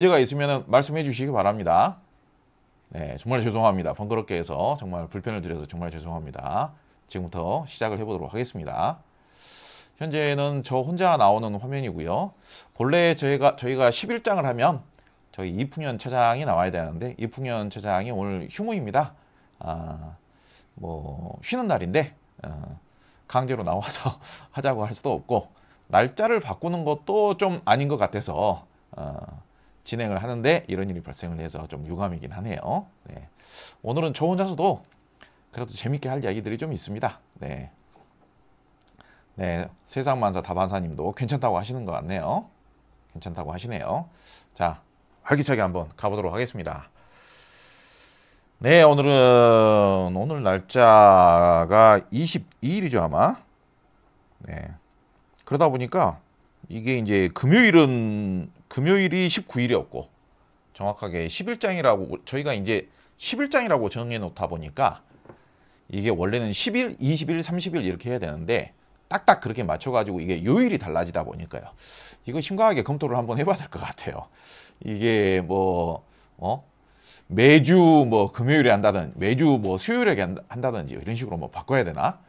문제가 있으면 말씀해 주시기 바랍니다. 네, 정말 죄송합니다. 번거롭게 해서 정말 불편을 드려서 정말 죄송합니다. 지금부터 시작을 해보도록 하겠습니다. 현재는 저 혼자 나오는 화면이고요. 본래 저희가, 저희가 11장을 하면 저희 이풍현 차장이 나와야 되는데 이풍현 차장이 오늘 휴무입니다. 아, 뭐 쉬는 날인데 어, 강제로 나와서 하자고 할 수도 없고 날짜를 바꾸는 것도 좀 아닌 것 같아서 어, 진행을 하는데 이런 일이 발생을 해서 좀 유감이긴 하네요. 네. 오늘은 저 혼자서도 그래도 재밌게 할 이야기들이 좀 있습니다. 네. 네, 세상만사 다반사님도 괜찮다고 하시는 것 같네요. 괜찮다고 하시네요. 자, 활기차게 한번 가보도록 하겠습니다. 네, 오늘은 오늘 날짜가 22일이죠 아마. 네. 그러다 보니까 이게 이제 금요일은 금요일이 19일이었고 정확하게 1 0일장이라고 저희가 이제 1 0일장이라고 정해 놓다 보니까 이게 원래는 10일, 20일, 30일 이렇게 해야 되는데 딱딱 그렇게 맞춰가지고 이게 요일이 달라지다 보니까요. 이거 심각하게 검토를 한번 해봐야 될 것 같아요. 이게 뭐 어? 매주 뭐 금요일에 한다든 매주 뭐 수요일에 한다든지 이런 식으로 뭐 바꿔야 되나?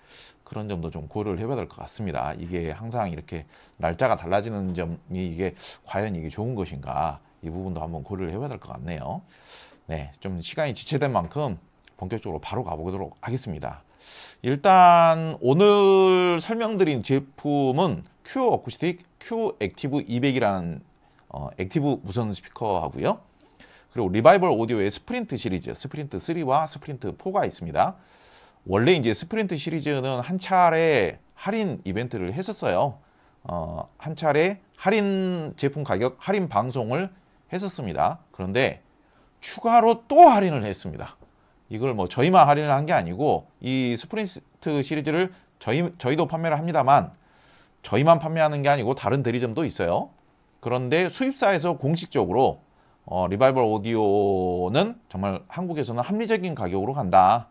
그런 점도 좀 고려를 해봐야 될 것 같습니다. 이게 항상 이렇게 날짜가 달라지는 점이 이게 과연 이게 좋은 것인가 이 부분도 한번 고려를 해봐야 될 것 같네요. 네, 좀 시간이 지체된 만큼 본격적으로 바로 가보도록 하겠습니다. 일단 오늘 설명드린 제품은 큐 어쿠스틱 큐 액티브 200이라는 어, 액티브 무선 스피커하고요. 그리고 리바이벌 오디오의 스프린트 시리즈, 스프린트 3와 스프린트 4가 있습니다. 원래 이제 스프린트 시리즈는 한 차례 할인 이벤트를 했었어요. 어, 한 차례 할인 제품 가격 할인 방송을 했었습니다. 그런데 추가로 또 할인을 했습니다. 이걸 뭐 저희만 할인을 한 게 아니고 이 스프린트 시리즈를 저희, 저희도 판매를 합니다만 저희만 판매하는 게 아니고 다른 대리점도 있어요. 그런데 수입사에서 공식적으로 어, 리바이벌 오디오는 정말 한국에서는 합리적인 가격으로 간다.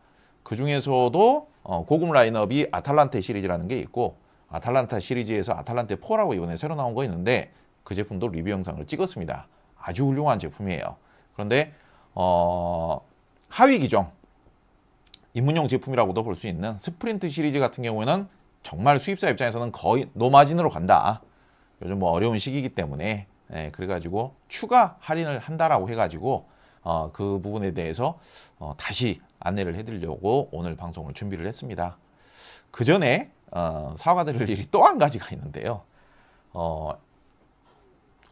그 중에서도 어, 고급 라인업이 아탈란테 시리즈라는 게 있고 아탈란타 시리즈에서 아탈란테 4라고 이번에 새로 나온 거 있는데 그 제품도 리뷰 영상을 찍었습니다. 아주 훌륭한 제품이에요. 그런데 어, 하위 기종 입문용 제품이라고도 볼 수 있는 스프린트 시리즈 같은 경우에는 정말 수입사 입장에서는 거의 노마진으로 간다. 요즘 뭐 어려운 시기이기 때문에 예, 그래가지고 추가 할인을 한다라고 해가지고 어, 그 부분에 대해서 어, 다시 안내를 해드리려고 오늘 방송을 준비를 했습니다. 그 전에 어, 사과드릴 일이 또 한 가지가 있는데요. 어,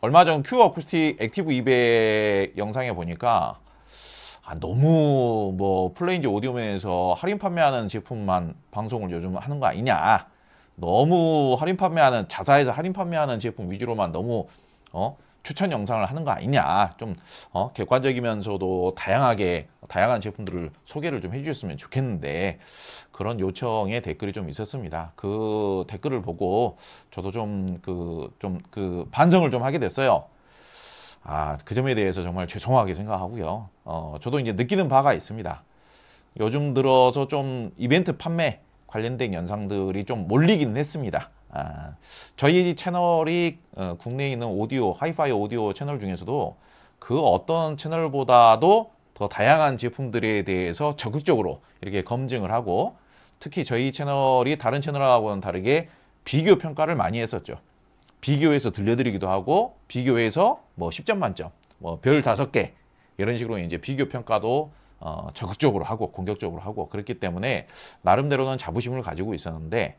얼마 전 큐어 어쿠스틱 액티브 200 영상에 보니까 아, 너무 뭐 플레인지 오디오맨에서 할인 판매하는 제품만 방송을 요즘 하는 거 아니냐 너무 할인 판매하는 자사에서 할인 판매하는 제품 위주로만 너무 어? 추천 영상을 하는 거 아니냐 좀 어, 객관적이면서도 다양하게 다양한 제품들을 소개를 좀 해주셨으면 좋겠는데 그런 요청의 댓글이 좀 있었습니다 그 댓글을 보고 저도 좀 그 좀그 그 반성을 좀 하게 됐어요 아 그 점에 대해서 정말 죄송하게 생각하고요 어, 저도 이제 느끼는 바가 있습니다 요즘 들어서 좀 이벤트 판매 관련된 영상들이 좀 몰리기는 했습니다 아, 저희 채널이 어, 국내에 있는 오디오, 하이파이 오디오 채널 중에서도 그 어떤 채널보다도 더 다양한 제품들에 대해서 적극적으로 이렇게 검증을 하고 특히 저희 채널이 다른 채널하고는 다르게 비교 평가를 많이 했었죠. 비교해서 들려드리기도 하고 비교해서 뭐 10점 만점, 뭐별 5개 이런 식으로 이제 비교 평가도 어, 적극적으로 하고 공격적으로 하고 그렇기 때문에 나름대로는 자부심을 가지고 있었는데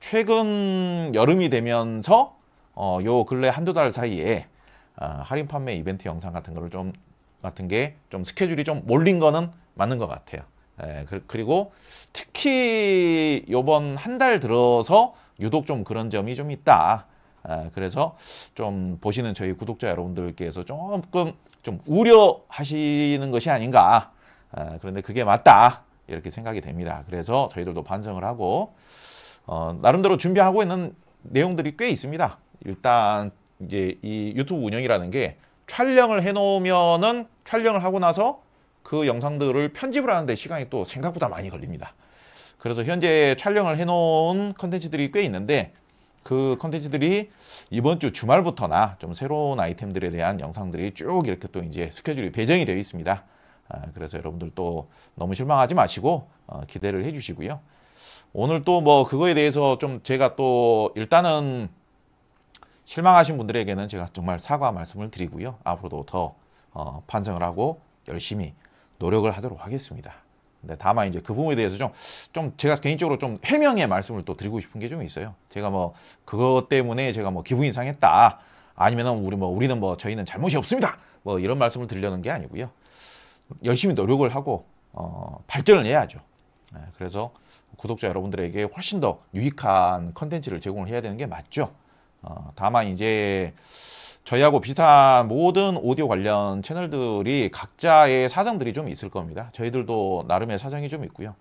최근 여름이 되면서 어, 요 근래 한두 달 사이에 어, 할인 판매 이벤트 영상 같은 거를 좀 같은 게 좀 스케줄이 좀 몰린 거는 맞는 것 같아요. 에, 예, 그, 그 리고 특히 요번 한 달 들어서 유독 좀 그런 점이 좀 있다. 예, 그래서 좀 보시는 저희 구독자 여러분들께서 조금 좀 우려하시는 것이 아닌가. 예, 그런데 그게 맞다. 이렇게 생각이 됩니다. 그래서 저희들도 반성을 하고 어, 나름대로 준비하고 있는 내용들이 꽤 있습니다. 일단 이제 이 유튜브 운영이라는 게 촬영을 해놓으면은 촬영을 하고 나서 그 영상들을 편집을 하는데 시간이 또 생각보다 많이 걸립니다. 그래서 현재 촬영을 해놓은 컨텐츠들이 꽤 있는데 그 컨텐츠들이 이번 주 주말부터나 좀 새로운 아이템들에 대한 영상들이 쭉 이렇게 또 이제 스케줄이 배정이 되어 있습니다. 아, 그래서 여러분들 또 너무 실망하지 마시고 어, 기대를 해주시고요. 오늘 또 뭐 그거에 대해서 좀 제가 또 일단은 실망하신 분들에게는 제가 정말 사과 말씀을 드리고요. 앞으로도 더 어, 판정을 하고 열심히 노력을 하도록 하겠습니다. 근데 다만 이제 그 부분에 대해서 좀, 좀 제가 개인적으로 좀 해명의 말씀을 또 드리고 싶은 게 좀 있어요. 제가 뭐 그것 때문에 제가 뭐 기분이 상했다. 아니면은 우리 뭐 우리는 뭐 저희는 잘못이 없습니다. 뭐 이런 말씀을 드리려는 게 아니고요. 열심히 노력을 하고 어, 발전을 해야죠. 네, 그래서 구독자 여러분들에게 훨씬 더 유익한 컨텐츠를 제공을 해야 되는 게 맞죠. 어, 다만 이제 저희하고 비슷한 모든 오디오 관련 채널들이 각자의 사정들이 좀 있을 겁니다. 저희들도 나름의 사정이 좀 있고요.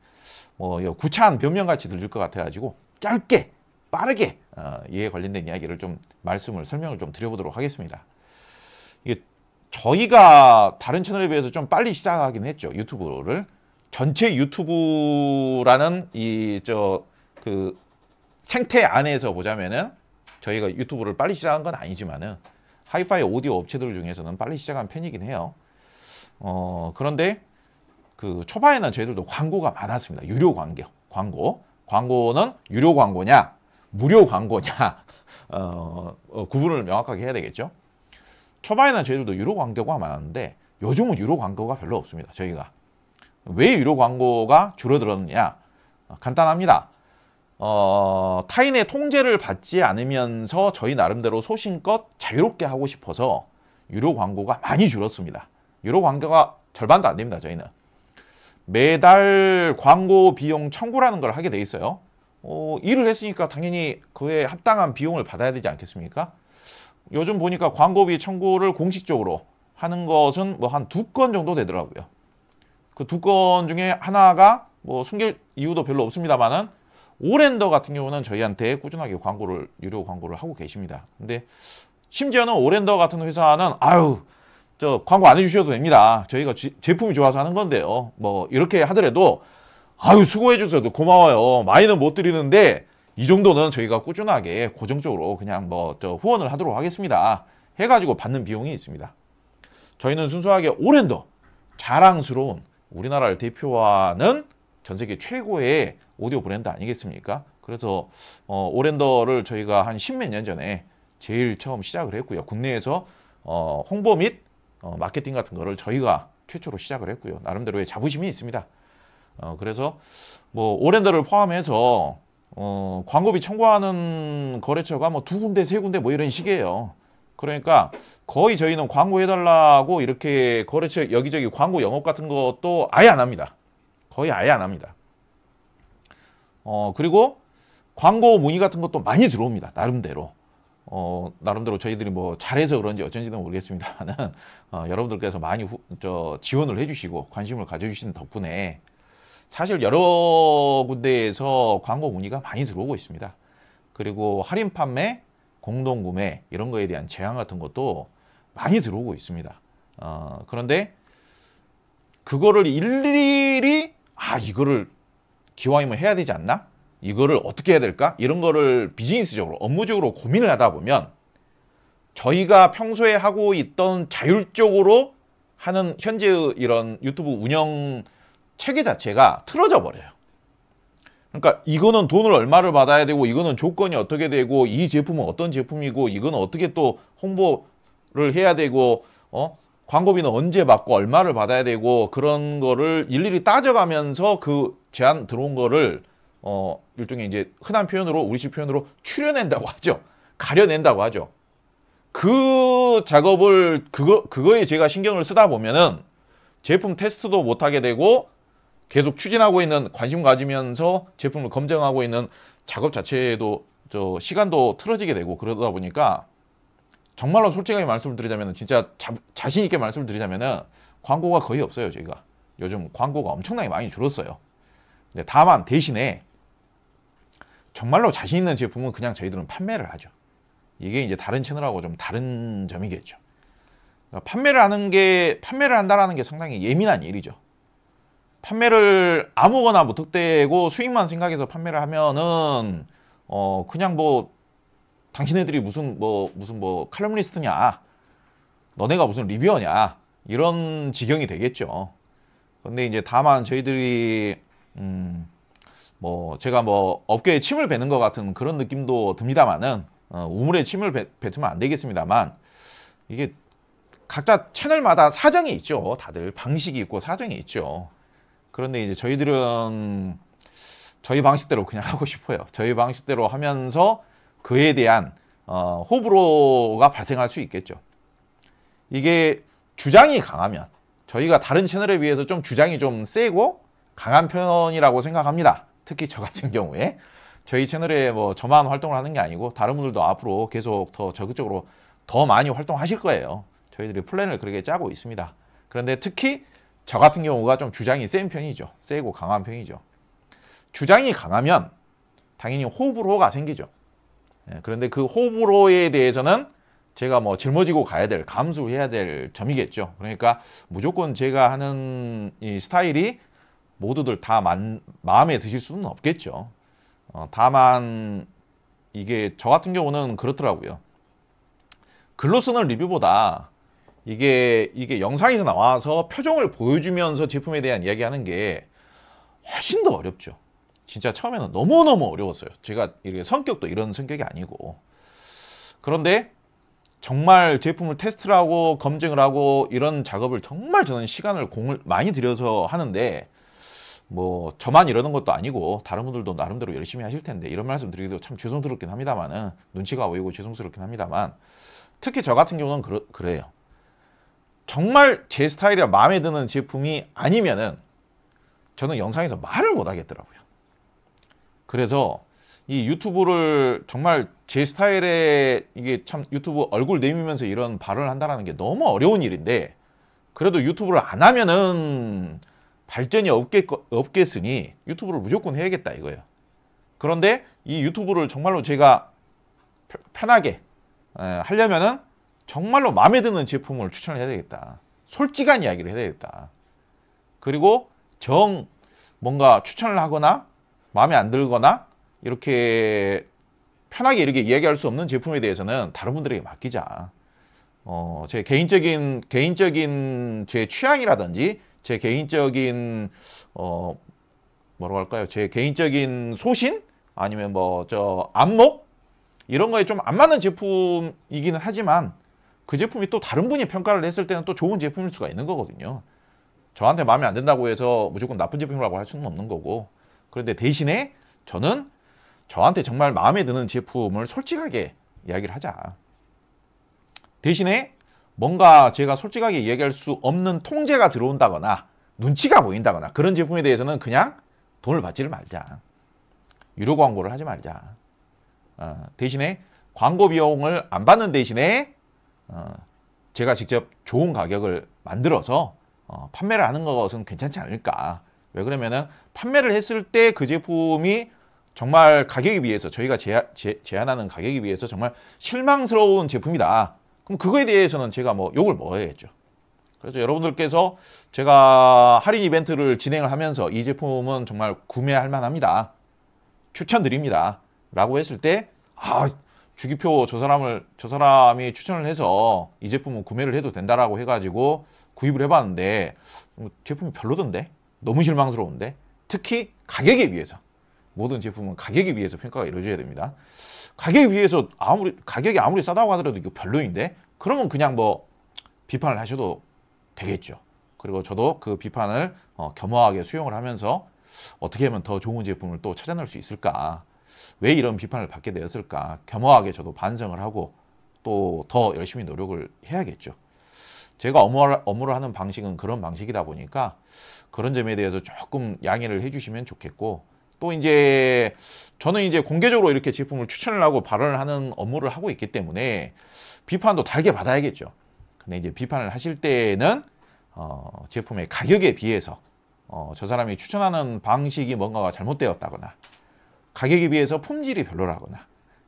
뭐 구차한 변명같이 들릴 것 같아가지고 짧게 빠르게 어, 이에 관련된 이야기를 좀 말씀을 설명을 좀 드려보도록 하겠습니다. 이게 저희가 다른 채널에 비해서 좀 빨리 시작하긴 했죠 유튜브를 전체 유튜브라는 이 저 그 생태 안에서 보자면은 저희가 유튜브를 빨리 시작한 건 아니지만은 하이파이 오디오 업체들 중에서는 빨리 시작한 편이긴 해요. 어 그런데 그 초반에는 저희들도 광고가 많았습니다. 유료 광고, 광고. 광고는 유료 광고냐, 무료 광고냐, 어, 어, 구분을 명확하게 해야 되겠죠. 초반에는 저희들도 유료 광고가 많았는데 요즘은 유료 광고가 별로 없습니다. 저희가 왜 유료 광고가 줄어들었느냐? 어, 간단합니다. 어, 타인의 통제를 받지 않으면서 저희 나름대로 소신껏 자유롭게 하고 싶어서 유료 광고가 많이 줄었습니다. 유료 광고가 절반도 안 됩니다. 저희는 매달 광고 비용 청구라는 걸 하게 돼 있어요. 어, 일을 했으니까 당연히 그에 합당한 비용을 받아야 되지 않겠습니까? 요즘 보니까 광고비 청구를 공식적으로 하는 것은 뭐 한 두 건 정도 되더라고요. 그두건 중에 하나가 뭐 숨길 이유도 별로 없습니다만은 오랜더 같은 경우는 저희한테 꾸준하게 광고를 유료 광고를 하고 계십니다. 근데 심지어는 오랜더 같은 회사는 아유 저 광고 안 해주셔도 됩니다. 저희가 지, 제품이 좋아서 하는 건데요. 뭐 이렇게 하더라도 아유 수고해 주셔도 고마워요. 많이는 못 드리는데 이 정도는 저희가 꾸준하게 고정적으로 그냥 뭐 저 후원을 하도록 하겠습니다. 해가지고 받는 비용이 있습니다. 저희는 순수하게 오랜더 자랑스러운 우리나라를 대표하는 전 세계 최고의 오디오 브랜드 아니겠습니까? 그래서 어, 오랜더를 저희가 한 십몇 년 전에 제일 처음 시작을 했고요. 국내에서 어, 홍보 및 어, 마케팅 같은 거를 저희가 최초로 시작을 했고요. 나름대로의 자부심이 있습니다. 어, 그래서 뭐 오랜더를 포함해서 어, 광고비 청구하는 거래처가 뭐 두 군데, 세 군데 뭐 이런 식이에요. 그러니까 거의 저희는 광고 해달라고 이렇게 거래처 여기저기 광고 영업 같은 것도 아예 안 합니다. 거의 아예 안 합니다. 어 그리고 광고 문의 같은 것도 많이 들어옵니다. 나름대로. 어, 나름대로 저희들이 뭐 잘해서 그런지 어쩐지는 모르겠습니다만은 어, 여러분들께서 많이 후, 저 지원을 해주시고 관심을 가져주시는 덕분에 사실 여러 군데에서 광고 문의가 많이 들어오고 있습니다. 그리고 할인 판매, 공동구매 이런 거에 대한 제한 같은 것도 많이 들어오고 있습니다. 어, 그런데 그거를 일일이 아 이거를 기왕이면 해야 되지 않나? 이거를 어떻게 해야 될까? 이런 거를 비즈니스적으로 업무적으로 고민을 하다 보면 저희가 평소에 하고 있던 자율적으로 하는 현재의 이런 유튜브 운영 체계 자체가 틀어져 버려요. 그러니까 이거는 돈을 얼마를 받아야 되고 이거는 조건이 어떻게 되고 이 제품은 어떤 제품이고 이건 어떻게 또 홍보를 해야 되고 어 광고비는 언제 받고 얼마를 받아야 되고 그런 거를 일일이 따져가면서 그 제안 들어온 거를 어 일종의 이제 흔한 표현으로 우리식 표현으로 추려낸다고 하죠 가려낸다고 하죠 그 작업을 그거 그거에 제가 신경을 쓰다 보면은 제품 테스트도 못 하게 되고 계속 추진하고 있는 관심 가지면서 제품을 검증하고 있는 작업 자체에도 저 시간도 틀어지게 되고 그러다 보니까 정말로 솔직하게 말씀을 드리자면 진짜 자, 자신 있게 말씀을 드리자면 광고가 거의 없어요 저희가 요즘 광고가 엄청나게 많이 줄었어요 근데 다만 대신에 정말로 자신 있는 제품은 그냥 저희들은 판매를 하죠 이게 이제 다른 채널하고 좀 다른 점이겠죠 그러니까 판매를 하는 게 판매를 한다는게 상당히 예민한 일이죠 판매를 아무거나 무턱대고 수익만 생각해서 판매를 하면은 어 그냥 뭐 당신네들이 무슨 뭐 무슨 뭐 칼럼니스트냐 너네가 무슨 리뷰어냐 이런 지경이 되겠죠 근데 이제 다만 저희들이 음 뭐 제가 뭐 업계에 침을 뱉는 것 같은 그런 느낌도 듭니다만은 어 우물에 침을 뱉으면 안 되겠습니다만 이게 각자 채널마다 사정이 있죠 다들 방식이 있고 사정이 있죠 그런데 이제 저희들은 저희 방식대로 그냥 하고 싶어요. 저희 방식대로 하면서 그에 대한 어, 호불호가 발생할 수 있겠죠. 이게 주장이 강하면 저희가 다른 채널에 비해서 좀 주장이 좀 세고 강한 편이라고 생각합니다. 특히 저 같은 경우에 저희 채널에 뭐 저만 활동을 하는 게 아니고 다른 분들도 앞으로 계속 더 적극적으로 더 많이 활동하실 거예요. 저희들이 플랜을 그렇게 짜고 있습니다. 그런데 특히 저 같은 경우가 좀 주장이 센 편이죠. 세고 강한 편이죠. 주장이 강하면 당연히 호불호가 생기죠. 예, 그런데 그 호불호에 대해서는 제가 뭐 짊어지고 가야 될, 감수해야 될 점이겠죠. 그러니까 무조건 제가 하는 이 스타일이 모두들 다 만, 마음에 드실 수는 없겠죠. 어, 다만 이게 저 같은 경우는 그렇더라고요. 글로 쓰는 리뷰보다 이게 이게 영상에서 나와서 표정을 보여주면서 제품에 대한 이야기하는 게 훨씬 더 어렵죠. 진짜 처음에는 너무너무 어려웠어요. 제가 이렇게 성격도 이런 성격이 아니고. 그런데 정말 제품을 테스트를 하고 검증을 하고 이런 작업을 정말 저는 시간을 공을 많이 들여서 하는데 뭐 저만 이러는 것도 아니고 다른 분들도 나름대로 열심히 하실 텐데 이런 말씀 드리기도 참 죄송스럽긴 합니다만은 눈치가 보이고 죄송스럽긴 합니다만 특히 저 같은 경우는 그러, 그래요. 정말 제 스타일이라 마음에 드는 제품이 아니면은 저는 영상에서 말을 못 하겠더라고요. 그래서 이 유튜브를 정말 제 스타일에 이게 참 유튜브 얼굴 내밀면서 이런 발언을 한다는 게 너무 어려운 일인데 그래도 유튜브를 안 하면은 발전이 없겠, 없겠으니 유튜브를 무조건 해야겠다 이거예요. 그런데 이 유튜브를 정말로 제가 편하게 하려면은 정말로 마음에 드는 제품을 추천을 해야 되겠다. 솔직한 이야기를 해야 되겠다. 그리고 정 뭔가 추천을 하거나 마음에 안 들거나 이렇게 편하게 이렇게 이야기할 수 없는 제품에 대해서는 다른 분들에게 맡기자. 어, 제 개인적인 개인적인 제 취향이라든지 제 개인적인 어 뭐라고 할까요? 제 개인적인 소신 아니면 뭐 저 안목 이런 거에 좀 안 맞는 제품이기는 하지만 그 제품이 또 다른 분이 평가를 했을 때는 또 좋은 제품일 수가 있는 거거든요. 저한테 마음에 안 든다고 해서 무조건 나쁜 제품이라고 할 수는 없는 거고 그런데 대신에 저는 저한테 정말 마음에 드는 제품을 솔직하게 이야기를 하자. 대신에 뭔가 제가 솔직하게 얘기할수 없는 통제가 들어온다거나 눈치가 보인다거나 그런 제품에 대해서는 그냥 돈을 받지를 말자. 유료 광고를 하지 말자. 어, 대신에 광고 비용을 안 받는 대신에 어, 제가 직접 좋은 가격을 만들어서 어, 판매를 하는 것은 괜찮지 않을까. 왜 그러면은 판매를 했을 때 그 제품이 정말 가격에 비해서 저희가 제한, 제한하는 가격에 비해서 정말 실망스러운 제품이다. 그럼 그거에 대해서는 제가 뭐 욕을 먹어야겠죠. 그래서 여러분들께서 제가 할인 이벤트를 진행을 하면서 이 제품은 정말 구매할 만합니다. 추천드립니다. 라고 했을 때, 아, 주기표 저 사람을 저 사람이 추천을 해서 이 제품은 구매를 해도 된다라고 해가지고 구입을 해봤는데 뭐 제품이 별로던데 너무 실망스러운데 특히 가격에 비해서 모든 제품은 가격에 비해서 평가가 이루어져야 됩니다 가격에 비해서 아무리 가격이 아무리 싸다고 하더라도 이거 별로인데 그러면 그냥 뭐 비판을 하셔도 되겠죠 그리고 저도 그 비판을 어, 겸허하게 수용을 하면서 어떻게 하면 더 좋은 제품을 또 찾아낼 수 있을까 왜 이런 비판을 받게 되었을까 겸허하게 저도 반성을 하고 또 더 열심히 노력을 해야겠죠. 제가 업무를, 하는 방식은 그런 방식이다 보니까 그런 점에 대해서 조금 양해를 해주시면 좋겠고 또 이제 저는 이제 공개적으로 이렇게 제품을 추천을 하고 발언을 하는 업무를 하고 있기 때문에 비판도 달게 받아야겠죠. 근데 이제 비판을 하실 때는 어, 제품의 가격에 비해서 어, 저 사람이 추천하는 방식이 뭔가가 잘못되었다거나 가격에 비해서 품질이 별로라거나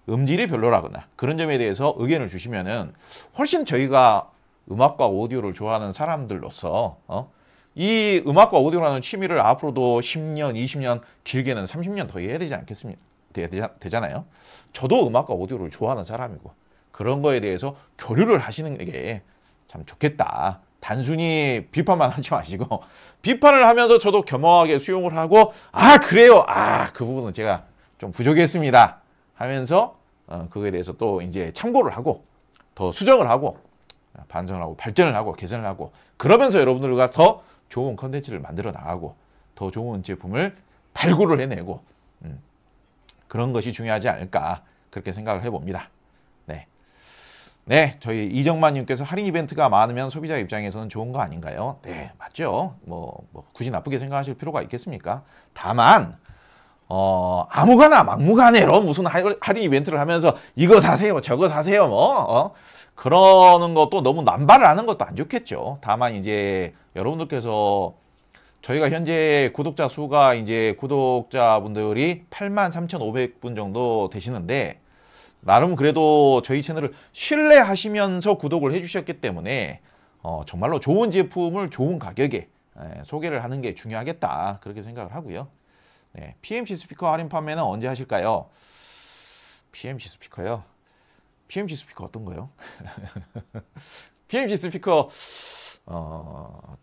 음질이 별로라거나 그런 점에 대해서 의견을 주시면은 훨씬 저희가 음악과 오디오를 좋아하는 사람들로서 어? 이 음악과 오디오라는 취미를 앞으로도 10년, 20년, 길게는 30년 더 해야 되지 않겠습니까? 되잖아요. 저도 음악과 오디오를 좋아하는 사람이고 그런 거에 대해서 교류를 하시는 게 참 좋겠다. 단순히 비판만 하지 마시고 비판을 하면서 저도 겸허하게 수용을 하고 아 그래요 아 그 부분은 제가 좀 부족했습니다. 하면서 어, 그거에 대해서 또 이제 참고를 하고 더 수정을 하고 반성을 하고 발전을 하고 개선을 하고 그러면서 여러분들과 더 좋은 컨텐츠를 만들어 나가고 더 좋은 제품을 발굴을 해내고 음, 그런 것이 중요하지 않을까 그렇게 생각을 해봅니다. 네. 네, 저희 이정만님께서 할인 이벤트가 많으면 소비자 입장에서는 좋은 거 아닌가요? 네, 맞죠. 뭐, 뭐 굳이 나쁘게 생각하실 필요가 있겠습니까? 다만 어, 아무거나 막무가내로 뭐 무슨 할인 이벤트를 하면서 이거 사세요, 저거 사세요, 뭐, 어? 그러는 것도 너무 남발을 하는 것도 안 좋겠죠. 다만 이제 여러분들께서 저희가 현재 구독자 수가 이제 구독자분들이 83,500분 정도 되시는데 나름 그래도 저희 채널을 신뢰하시면서 구독을 해주셨기 때문에 어, 정말로 좋은 제품을 좋은 가격에 에, 소개를 하는 게 중요하겠다 그렇게 생각을 하고요. 네, PMC 스피커 할인 판매는 언제 하실까요? PMC 스피커요? PMC 스피커 어떤 거요? PMC 스피커 어,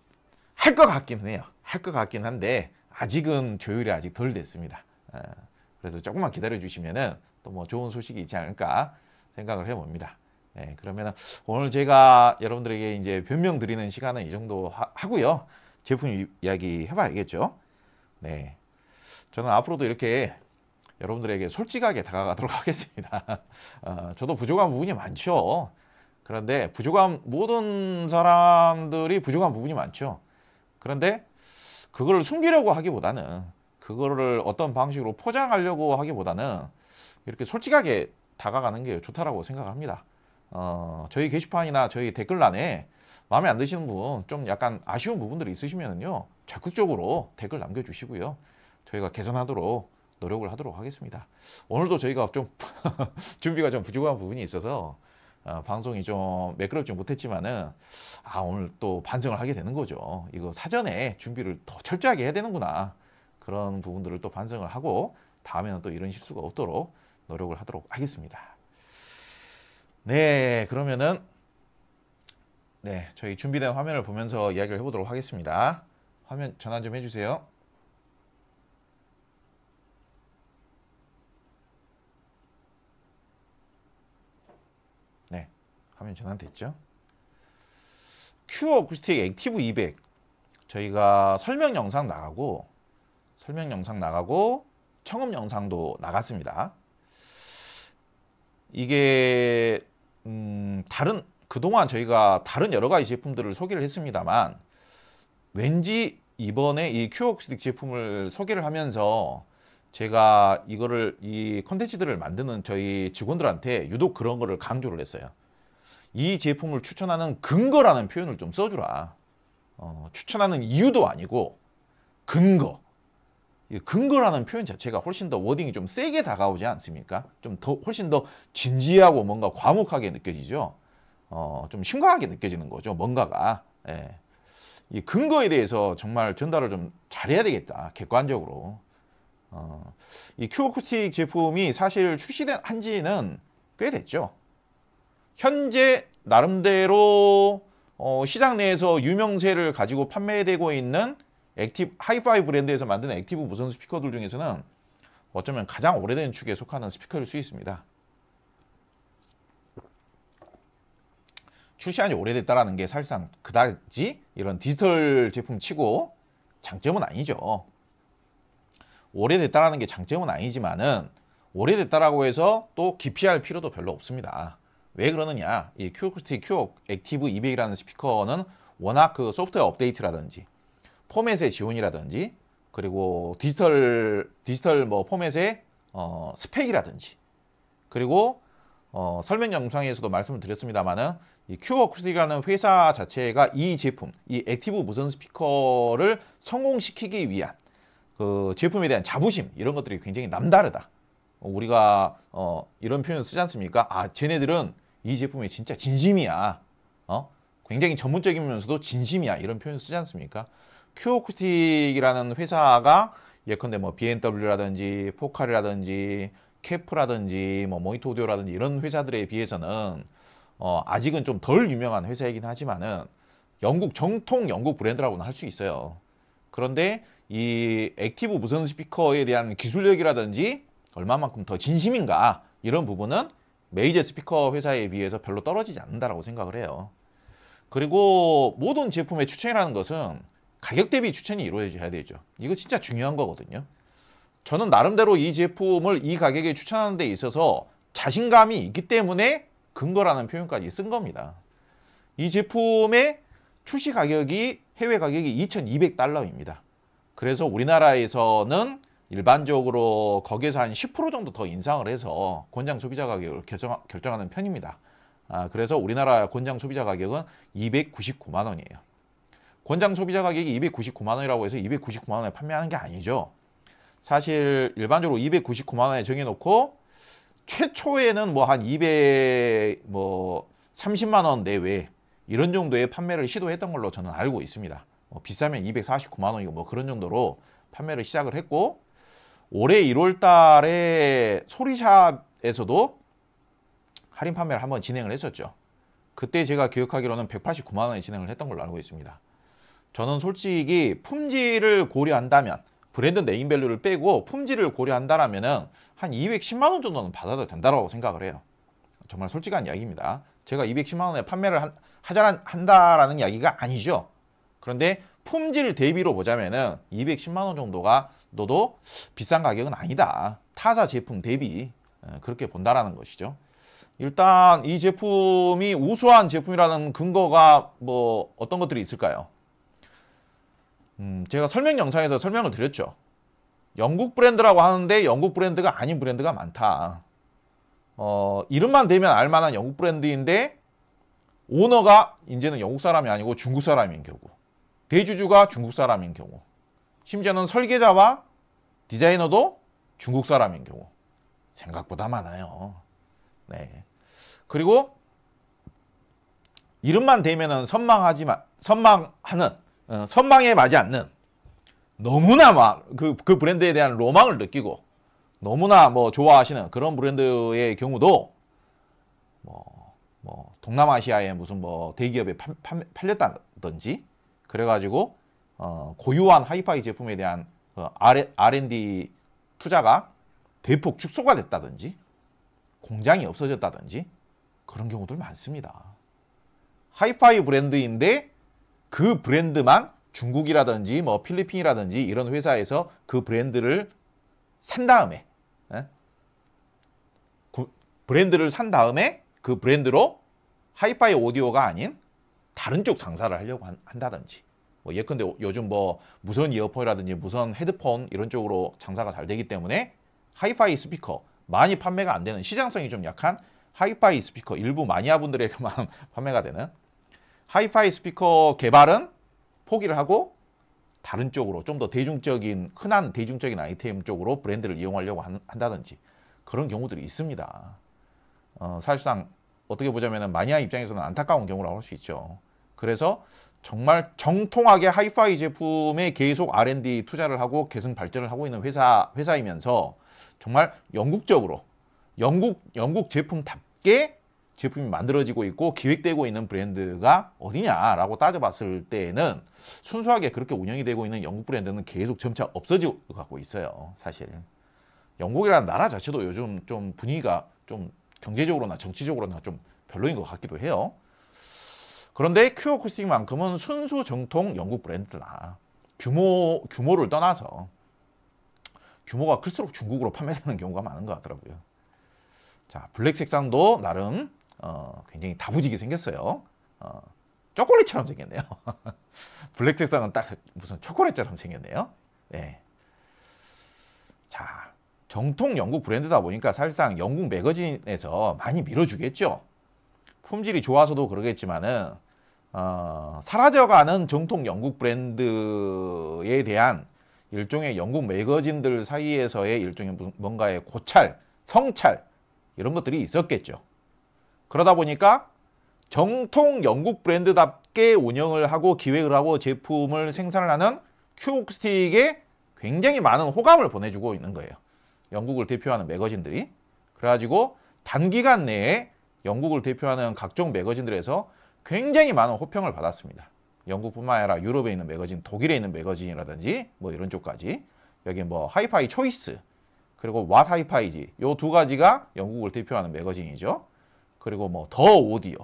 할 것 같기는 해요. 할 것 같긴 한데 아직은 조율이 아직 덜 됐습니다. 아, 그래서 조금만 기다려 주시면은 또 뭐 좋은 소식이 있지 않을까 생각을 해봅니다. 네, 그러면 오늘 제가 여러분들에게 이제 변명 드리는 시간은 이 정도 하, 고요 제품 이야기 해봐야겠죠. 네. 저는 앞으로도 이렇게 여러분들에게 솔직하게 다가가도록 하겠습니다. 어, 저도 부족한 부분이 많죠. 그런데 부족한 모든 사람들이 부족한 부분이 많죠. 그런데 그걸 숨기려고 하기보다는 그거를 어떤 방식으로 포장하려고 하기보다는 이렇게 솔직하게 다가가는 게 좋다라고 생각합니다. 어, 저희 게시판이나 저희 댓글란에 마음에 안 드시는 분, 좀 약간 아쉬운 부분들이 있으시면요 적극적으로 댓글 남겨주시고요. 저희가 개선하도록 노력을 하도록 하겠습니다. 오늘도 저희가 좀 준비가 좀 부족한 부분이 있어서 어, 방송이 좀 매끄럽지 못했지만은 아 오늘 또 반성을 하게 되는 거죠. 이거 사전에 준비를 더 철저하게 해야 되는구나 그런 부분들을 또 반성을 하고 다음에는 또 이런 실수가 없도록 노력을 하도록 하겠습니다. 네 그러면은 네 저희 준비된 화면을 보면서 이야기를 해보도록 하겠습니다. 화면 전환 좀 해주세요. 화면 전환됐죠. 큐 어쿠스틱 액티브 200 저희가 설명 영상 나가고 설명 영상 나가고 청음 영상도 나갔습니다. 이게 음 다른 그동안 저희가 다른 여러 가지 제품들을 소개를 했습니다만 왠지 이번에 이 큐어쿠스틱 제품을 소개를 하면서 제가 이거를 이 컨텐츠들을 만드는 저희 직원들한테 유독 그런 거를 강조를 했어요. 이 제품을 추천하는 근거라는 표현을 좀 써주라. 어, 추천하는 이유도 아니고 근거. 근거라는 표현 자체가 훨씬 더 워딩이 좀 세게 다가오지 않습니까? 좀 더 훨씬 더 진지하고 뭔가 과묵하게 느껴지죠. 어, 좀 심각하게 느껴지는 거죠. 뭔가가. 예. 이 근거에 대해서 정말 전달을 좀 잘해야 되겠다. 객관적으로. 어, 이 큐어쿠스틱 제품이 사실 출시된 한지는 꽤 됐죠. 현재 나름대로 어, 시장 내에서 유명세를 가지고 판매되고 있는 액티브 하이파이 브랜드에서 만든 액티브 무선 스피커들 중에서는 어쩌면 가장 오래된 축에 속하는 스피커일 수 있습니다. 출시한 지 오래됐다라는 게 사실상 그다지 이런 디지털 제품 치고 장점은 아니죠. 오래됐다라는 게 장점은 아니지만은 오래됐다라고 해서 또 기피할 필요도 별로 없습니다. 왜 그러느냐? 이 큐어쿠스틱 큐어 액티브 200이라는 스피커는 워낙 그 소프트웨어 업데이트라든지 포맷의 지원이라든지 그리고 디지털 디지털 뭐 포맷의 어, 스펙이라든지 그리고 어, 설명 영상에서도 말씀을 드렸습니다만은 이 큐어쿠스틱이라는 회사 자체가 이 제품, 이 액티브 무선 스피커를 성공시키기 위한 그 제품에 대한 자부심 이런 것들이 굉장히 남다르다. 우리가 어, 이런 표현 쓰지 않습니까? 아, 쟤네들은 이제품이 진짜 진심이야. 어? 굉장히 전문적이면서도 진심이야. 이런 표현 쓰지 않습니까? 큐오쿠스틱이라는 회사가 예컨대 뭐 BMW라든지 포카리라든지 캐프라든지 뭐 모니터 오디오라든지 이런 회사들에 비해서는 어, 아직은 좀 덜 유명한 회사이긴 하지만은 영국 정통 영국 브랜드라고는 할 수 있어요. 그런데 이 액티브 무선 스피커에 대한 기술력이라든지 얼마만큼 더 진심인가 이런 부분은 메이저 스피커 회사에 비해서 별로 떨어지지 않는다라고 생각을 해요. 그리고 모든 제품의 추천이라는 것은 가격 대비 추천이 이루어져야 되죠. 이거 진짜 중요한 거거든요. 저는 나름대로 이 제품을 이 가격에 추천하는 데 있어서 자신감이 있기 때문에 근거라는 표현까지 쓴 겁니다. 이 제품의 출시 가격이 해외 가격이 2200달러입니다. 그래서 우리나라에서는 일반적으로 거기에서 한 10% 정도 더 인상을 해서 권장 소비자 가격을 결정, 결정하는 편입니다. 아, 그래서 우리나라 권장 소비자 가격은 299만 원이에요. 권장 소비자 가격이 299만 원이라고 해서 299만 원에 판매하는 게 아니죠. 사실 일반적으로 299만 원에 정해놓고 최초에는 뭐 한2 30만 뭐 원 내외 이런 정도의 판매를 시도했던 걸로 저는 알고 있습니다. 뭐 비싸면 249만 원이고 뭐 그런 정도로 판매를 시작을 했고 올해 1월 달에 소리샵에서도 할인 판매를 한번 진행을 했었죠. 그때 제가 기억하기로는 189만 원에 진행을 했던 걸로 알고 있습니다. 저는 솔직히 품질을 고려한다면 브랜드 네임밸류를 빼고 품질을 고려한다라면은 한 210만 원 정도는 받아도 된다라고 생각을 해요. 정말 솔직한 이야기입니다. 제가 210만 원에 판매를 한, 하자한다라는 이야기가 아니죠. 그런데 품질 대비로 보자면은 210만 원 정도가 너도 비싼 가격은 아니다. 타사 제품 대비 어, 그렇게 본다라는 것이죠. 일단 이 제품이 우수한 제품이라는 근거가 뭐 어떤 것들이 있을까요? 음, 제가 설명 영상에서 설명을 드렸죠. 영국 브랜드라고 하는데 영국 브랜드가 아닌 브랜드가 많다. 어, 이름만 되면 알만한 영국 브랜드인데 오너가 이제는 영국 사람이 아니고 중국 사람인 경우 대주주가 중국 사람인 경우 심지어는 설계자와 디자이너도 중국 사람인 경우 생각보다 많아요. 네. 그리고 이름만 대면은 선망하지 만 선망하는 어, 선망에 맞지 않는 너무나 막 그 그 브랜드에 대한 로망을 느끼고 너무나 뭐 좋아하시는 그런 브랜드의 경우도 뭐, 뭐 동남아시아의 무슨 뭐 대기업에 팔, 팔, 팔렸다든지 그래가지고 어, 고유한 하이파이 제품에 대한 그 R&D 투자가 대폭 축소가 됐다든지 공장이 없어졌다든지 그런 경우들 많습니다. 하이파이 브랜드인데 그 브랜드만 중국이라든지 뭐 필리핀이라든지 이런 회사에서 그 브랜드를 산 다음에 에? 예? 브랜드를 산 다음에 그 브랜드로 하이파이 오디오가 아닌 다른 쪽 장사를 하려고 한, 한다든지 뭐 예컨대 요즘 뭐 무선 이어폰이라든지 무선 헤드폰 이런 쪽으로 장사가 잘 되기 때문에 하이파이 스피커 많이 판매가 안 되는 시장성이 좀 약한 하이파이 스피커 일부 마니아분들에게만 판매가 되는 하이파이 스피커 개발은 포기를 하고 다른 쪽으로 좀 더 대중적인 흔한 대중적인 아이템 쪽으로 브랜드를 이용하려고 한, 다든지 그런 경우들이 있습니다. 어, 사실상 어떻게 보자면 마니아 입장에서는 안타까운 경우라고 할 수 있죠. 그래서 정말 정통하게 하이파이 제품에 계속 R&D 투자를 하고 계속 발전을 하고 있는 회사, 회사이면서 정말 영국적으로 영국, 영국 제품답게 제품이 만들어지고 있고 기획되고 있는 브랜드가 어디냐라고 따져봤을 때에는 순수하게 그렇게 운영이 되고 있는 영국 브랜드는 계속 점차 없어지고 가고 있어요. 사실 영국이라는 나라 자체도 요즘 좀 분위기가 좀 경제적으로나 정치적으로나 좀 별로인 것 같기도 해요. 그런데 큐 어쿠스틱만큼은 순수 정통 영국 브랜드다. 규모, 규모를 떠나서 규모가 클수록 중국으로 판매되는 경우가 많은 것 같더라고요. 자, 블랙 색상도 나름 어, 굉장히 다부지게 생겼어요. 어, 초콜릿처럼 생겼네요. 블랙 색상은 딱 무슨 초콜릿처럼 생겼네요. 네. 자, 정통 영국 브랜드다 보니까 사실상 영국 매거진에서 많이 밀어주겠죠. 품질이 좋아서도 그러겠지만은 어, 사라져가는 정통 영국 브랜드에 대한 일종의 영국 매거진들 사이에서의 일종의 뭔가의 고찰, 성찰 이런 것들이 있었겠죠. 그러다 보니까 정통 영국 브랜드답게 운영을 하고 기획을 하고 제품을 생산을 하는 큐옥스틱에 굉장히 많은 호감을 보내주고 있는 거예요. 영국을 대표하는 매거진들이. 그래가지고 단기간 내에 영국을 대표하는 각종 매거진들에서 굉장히 많은 호평을 받았습니다. 영국뿐만 아니라 유럽에 있는 매거진, 독일에 있는 매거진이라든지 뭐 이런 쪽까지 여기 뭐 하이파이 초이스 그리고 왓 하이파이지 요 두 가지가 영국을 대표하는 매거진이죠. 그리고 뭐 더 오디오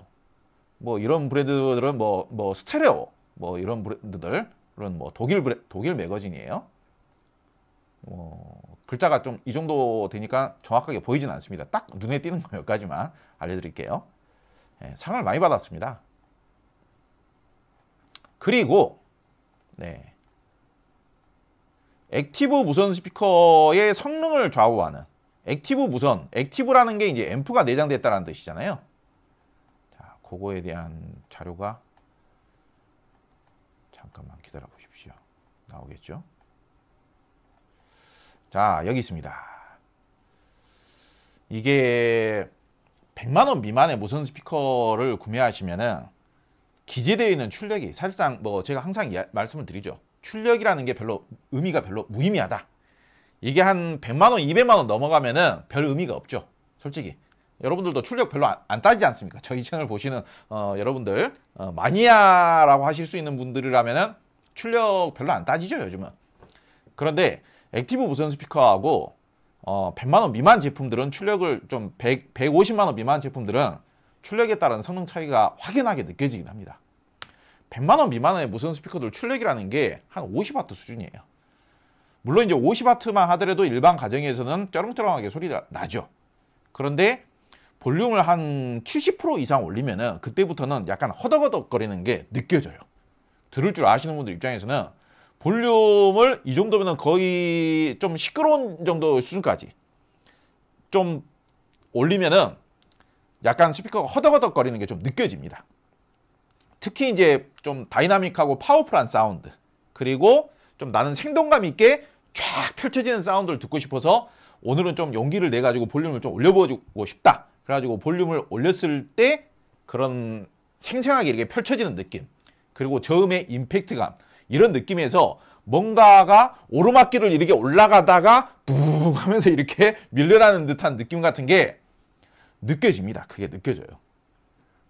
뭐 이런 브랜드들은 뭐뭐 뭐 스테레오 뭐 이런 브랜드들은 뭐 독일 브레, 독일 매거진이에요. 뭐 글자가 좀 이 정도 되니까 정확하게 보이진 않습니다. 딱 눈에 띄는 거 몇 가지만 알려드릴게요. 예, 상을 많이 받았습니다. 그리고 네. 액티브 무선 스피커의 성능을 좌우하는 액티브 무선, 액티브라는 게 이제 앰프가 내장됐다는 뜻이잖아요. 자, 그거에 대한 자료가 잠깐만 기다려 보십시오. 나오겠죠? 자, 여기 있습니다. 이게 100만 원 미만의 무선 스피커를 구매하시면은 기재되어 있는 출력이 사실상 뭐 제가 항상 이야, 말씀을 드리죠. 출력이라는 게 별로 의미가 별로 무의미하다. 이게 한 100만 원, 200만 원 넘어가면은 별 의미가 없죠. 솔직히. 여러분들도 출력 별로 안, 안 따지지 않습니까? 저희 채널 보시는 어, 여러분들 어, 마니아라고 하실 수 있는 분들이라면은 출력 별로 안 따지죠, 요즘은. 그런데 액티브 무선 스피커하고 어, 100만 원 미만 제품들은 출력을 좀 100, 150만 원 미만 제품들은 출력에 따른 성능 차이가 확연하게 느껴지긴 합니다. 100만원 미만의 무선 스피커들 출력이라는 게 한 50W 수준이에요. 물론 이제 50W만 하더라도 일반 가정에서는 쩌렁쩌렁하게 소리가 나죠. 그런데 볼륨을 한 70% 이상 올리면은 그때부터는 약간 허덕허덕거리는 게 느껴져요. 들을 줄 아시는 분들 입장에서는 볼륨을 이 정도면 거의 좀 시끄러운 정도 수준까지 좀 올리면은 약간 스피커가 허덕허덕거리는 게 좀 느껴집니다. 특히 이제 좀 다이나믹하고 파워풀한 사운드 그리고 좀 나는 생동감 있게 쫙 펼쳐지는 사운드를 듣고 싶어서 오늘은 좀 용기를 내 가지고 볼륨을 좀 올려보고 싶다 그래가지고 볼륨을 올렸을 때 그런 생생하게 이렇게 펼쳐지는 느낌 그리고 저음의 임팩트감 이런 느낌에서 뭔가가 오르막길을 이렇게 올라가다가 부 하면서 이렇게 밀려나는 듯한 느낌 같은 게 느껴집니다. 그게 느껴져요.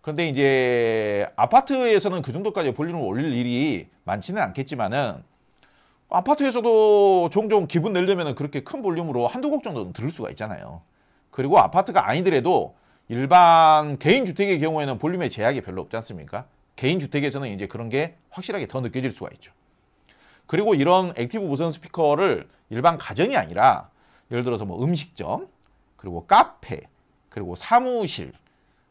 그런데 이제 아파트에서는 그 정도까지 볼륨을 올릴 일이 많지는 않겠지만은 아파트에서도 종종 기분 내려면 그렇게 큰 볼륨으로 한두 곡 정도는 들을 수가 있잖아요. 그리고 아파트가 아니더라도 일반 개인주택의 경우에는 볼륨의 제약이 별로 없지 않습니까? 개인주택에서는 이제 그런 게 확실하게 더 느껴질 수가 있죠. 그리고 이런 액티브 무선 스피커를 일반 가정이 아니라 예를 들어서 뭐 음식점, 그리고 카페, 그리고 사무실,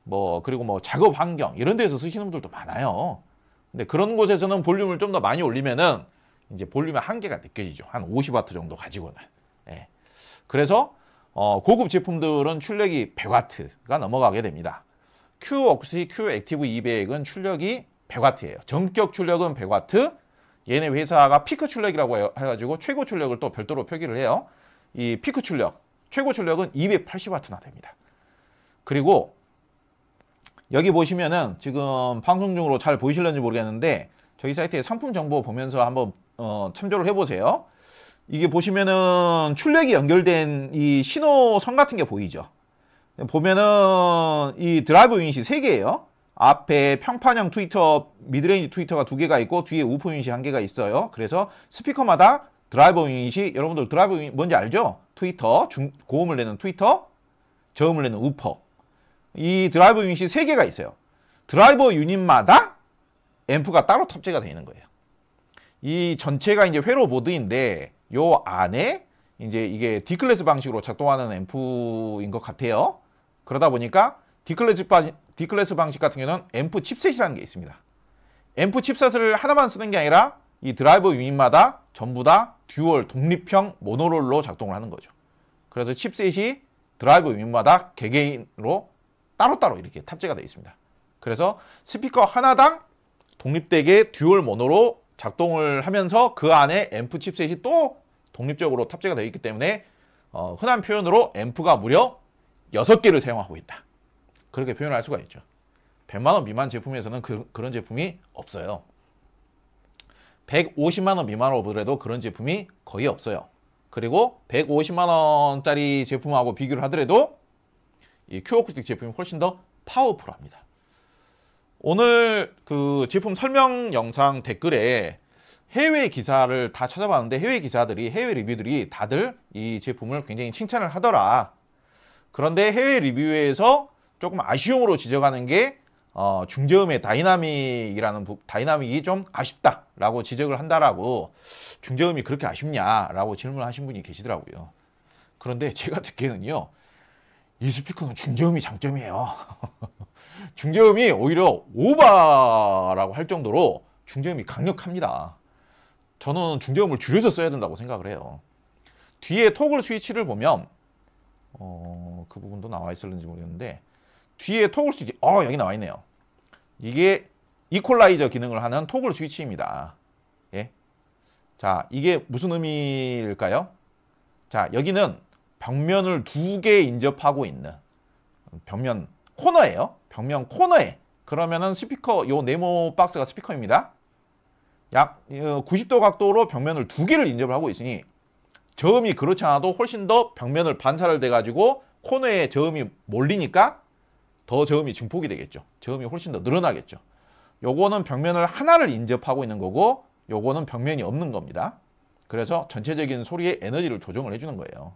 뭐 그리고 뭐 작업 환경 이런 데서 쓰시는 분들도 많아요. 근데 그런 곳에서는 볼륨을 좀 더 많이 올리면은 이제 볼륨의 한계가 느껴지죠. 한 50와트 정도 가지고는. 예. 그래서 어, 고급 제품들은 출력이 100와트가 넘어가게 됩니다. Q 억시 Q 액티브 200은 출력이 100와트예요. 전격 출력은 100와트. 얘네 회사가 피크 출력이라고 해, 해가지고 최고 출력을 또 별도로 표기를 해요. 이 피크 출력, 최고 출력은 280와트나 됩니다. 그리고 여기 보시면은 지금 방송 중으로 잘 보이실런지 모르겠는데 저희 사이트에 상품 정보 보면서 한번 어, 참조를 해보세요. 이게 보시면은 출력이 연결된 이 신호선 같은 게 보이죠. 보면은 이 드라이브 유닛이 3개예요. 앞에 평판형 트위터, 미드레인지 트위터가 2개가 있고 뒤에 우퍼 유닛이 1개가 있어요. 그래서 스피커마다 드라이버 유닛이 여러분들 드라이버 유닛 뭔지 알죠? 트위터, 중, 고음을 내는 트위터, 저음을 내는 우퍼 이 드라이버 유닛이 3개가 있어요. 드라이버 유닛마다 앰프가 따로 탑재가 되어 있는 거예요. 이 전체가 이제 회로 보드인데 요 안에 이제 이게 디클래스 방식으로 작동하는 앰프인 것 같아요. 그러다 보니까 디클래스, 바, 디클래스 방식 같은 경우는 앰프 칩셋이라는 게 있습니다. 앰프 칩셋을 하나만 쓰는 게 아니라 이 드라이버 유닛마다 전부 다 듀얼 독립형 모노롤로 작동을 하는 거죠. 그래서 칩셋이 드라이버 유닛마다 개개인으로 따로따로 이렇게 탑재가 되어 있습니다. 그래서 스피커 하나당 독립되게 듀얼 모노로 작동을 하면서 그 안에 앰프 칩셋이 또 독립적으로 탑재가 되어 있기 때문에 어, 흔한 표현으로 앰프가 무려 6개를 사용하고 있다. 그렇게 표현할 을 수가 있죠. 100만원 미만 제품에서는 그, 런 제품이 없어요. 150만원 미만으로 보더라도 그런 제품이 거의 없어요. 그리고 150만원짜리 제품하고 비교를 하더라도 이 큐어 쿠스틱 제품이 훨씬 더 파워풀합니다. 오늘 그 제품 설명 영상 댓글에 해외 기사를 다 찾아봤는데 해외 기사들이 해외 리뷰들이 다들 이 제품을 굉장히 칭찬을 하더라. 그런데 해외 리뷰에서 조금 아쉬움으로 지적하는 게 어, 중저음의 다이나믹이라는 부, 다이나믹이 좀 아쉽다라고 지적을 한다라고 중저음이 그렇게 아쉽냐라고 질문 하신 분이 계시더라고요. 그런데 제가 듣기에는요. 이스피커는 중저음이 장점이에요. 중저음이 오히려 오바라고 할 정도로 중저음이 강력합니다. 저는 중저음을 줄여서 써야 된다고 생각을 해요. 뒤에 토글 스위치를 보면 어, 그 부분도 나와 있을는지 모르겠는데 뒤에 토글 스위치, 어 여기 나와 있네요. 이게 이퀄라이저 기능을 하는 토글 스위치입니다. 예. 자, 이게 무슨 의미일까요? 자, 여기는 벽면을 두 개 인접하고 있는 벽면 코너예요. 벽면 코너에 그러면은 스피커 요 네모 박스가 스피커입니다. 약 90도 어, 각도로 벽면을 두 개를 인접을 하고 있으니 저음이 그렇지 않아도 훨씬 더 벽면을 반사를 돼 가지고 코너에 저음이 몰리니까 더 저음이 증폭이 되겠죠. 저음이 훨씬 더 늘어나겠죠. 요거는 벽면을 하나를 인접하고 있는 거고 요거는 벽면이 없는 겁니다. 그래서 전체적인 소리의 에너지를 조정을 해주는 거예요.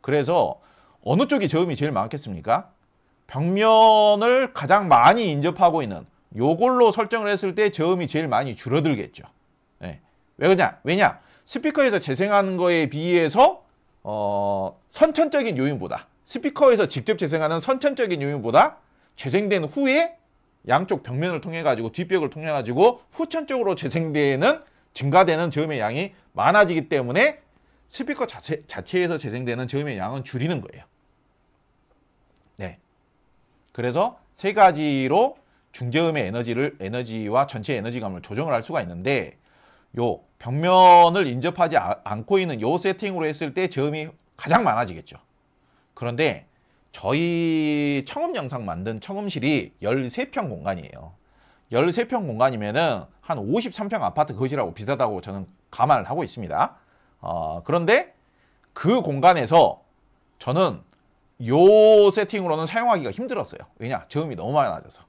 그래서 어느 쪽이 저음이 제일 많겠습니까? 벽면을 가장 많이 인접하고 있는 요걸로 설정을 했을 때 저음이 제일 많이 줄어들겠죠. 네. 왜 그러냐? 왜냐? 스피커에서 재생하는 거에 비해서 어, 선천적인 요인보다 스피커에서 직접 재생하는 선천적인 요인보다 재생된 후에 양쪽 벽면을 통해 가지고 뒷벽을 통해 가지고 후천적으로 재생되는 증가되는 저음의 양이 많아지기 때문에 스피커 자체, 자체에서 재생되는 저음의 양은 줄이는 거예요. 네. 그래서 세 가지로 중저음의 에너지를 에너지와 전체 에너지감을 조정을 할 수가 있는데 요 벽면을 인접하지 아, 않고 있는 요 세팅으로 했을 때 저음이 가장 많아지겠죠. 그런데 저희 청음 영상 만든 청음실이 13평 공간이에요. 13평 공간이면은 한 53평 아파트 거실하고 비슷하다고 저는 감안을 하고 있습니다. 어, 그런데 그 공간에서 저는 요 세팅으로는 사용하기가 힘들었어요. 왜냐? 저음이 너무 많아져서.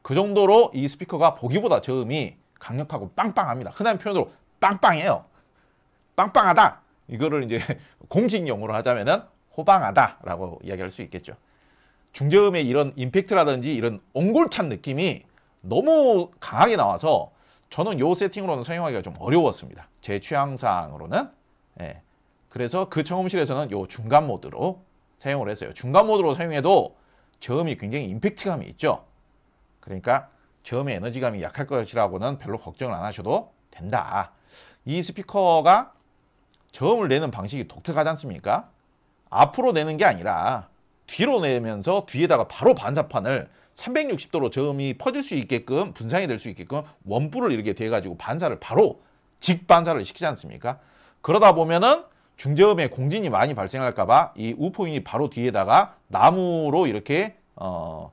이그 정도로 이 스피커가 보기보다 저음이 강력하고 빵빵합니다. 흔한 표현으로 빵빵해요. 빵빵하다. 이거를 이제 공식용어로 하자면은 호방하다라고 이야기할 수 있겠죠. 중저음의 이런 임팩트라든지 이런 옹골찬 느낌이 너무 강하게 나와서 저는 요 세팅으로는 사용하기가 좀 어려웠습니다. 제 취향상으로는 예. 그래서 그 청음실에서는 요 중간 모드로 사용을 했어요. 중간 모드로 사용해도 저음이 굉장히 임팩트감이 있죠. 그러니까 저음의 에너지감이 약할 것이라고는 별로 걱정을 안 하셔도 된다. 이 스피커가 저음을 내는 방식이 독특하지 않습니까? 앞으로 내는 게 아니라 뒤로 내면서 뒤에다가 바로 반사판을 360도로 저음이 퍼질 수 있게끔 분산이 될 수 있게끔 원뿔을 이렇게 돼가지고 반사를 바로 직반사를 시키지 않습니까? 그러다 보면은 중저음에 공진이 많이 발생할까봐 이 우포인이 바로 뒤에다가 나무로 이렇게 어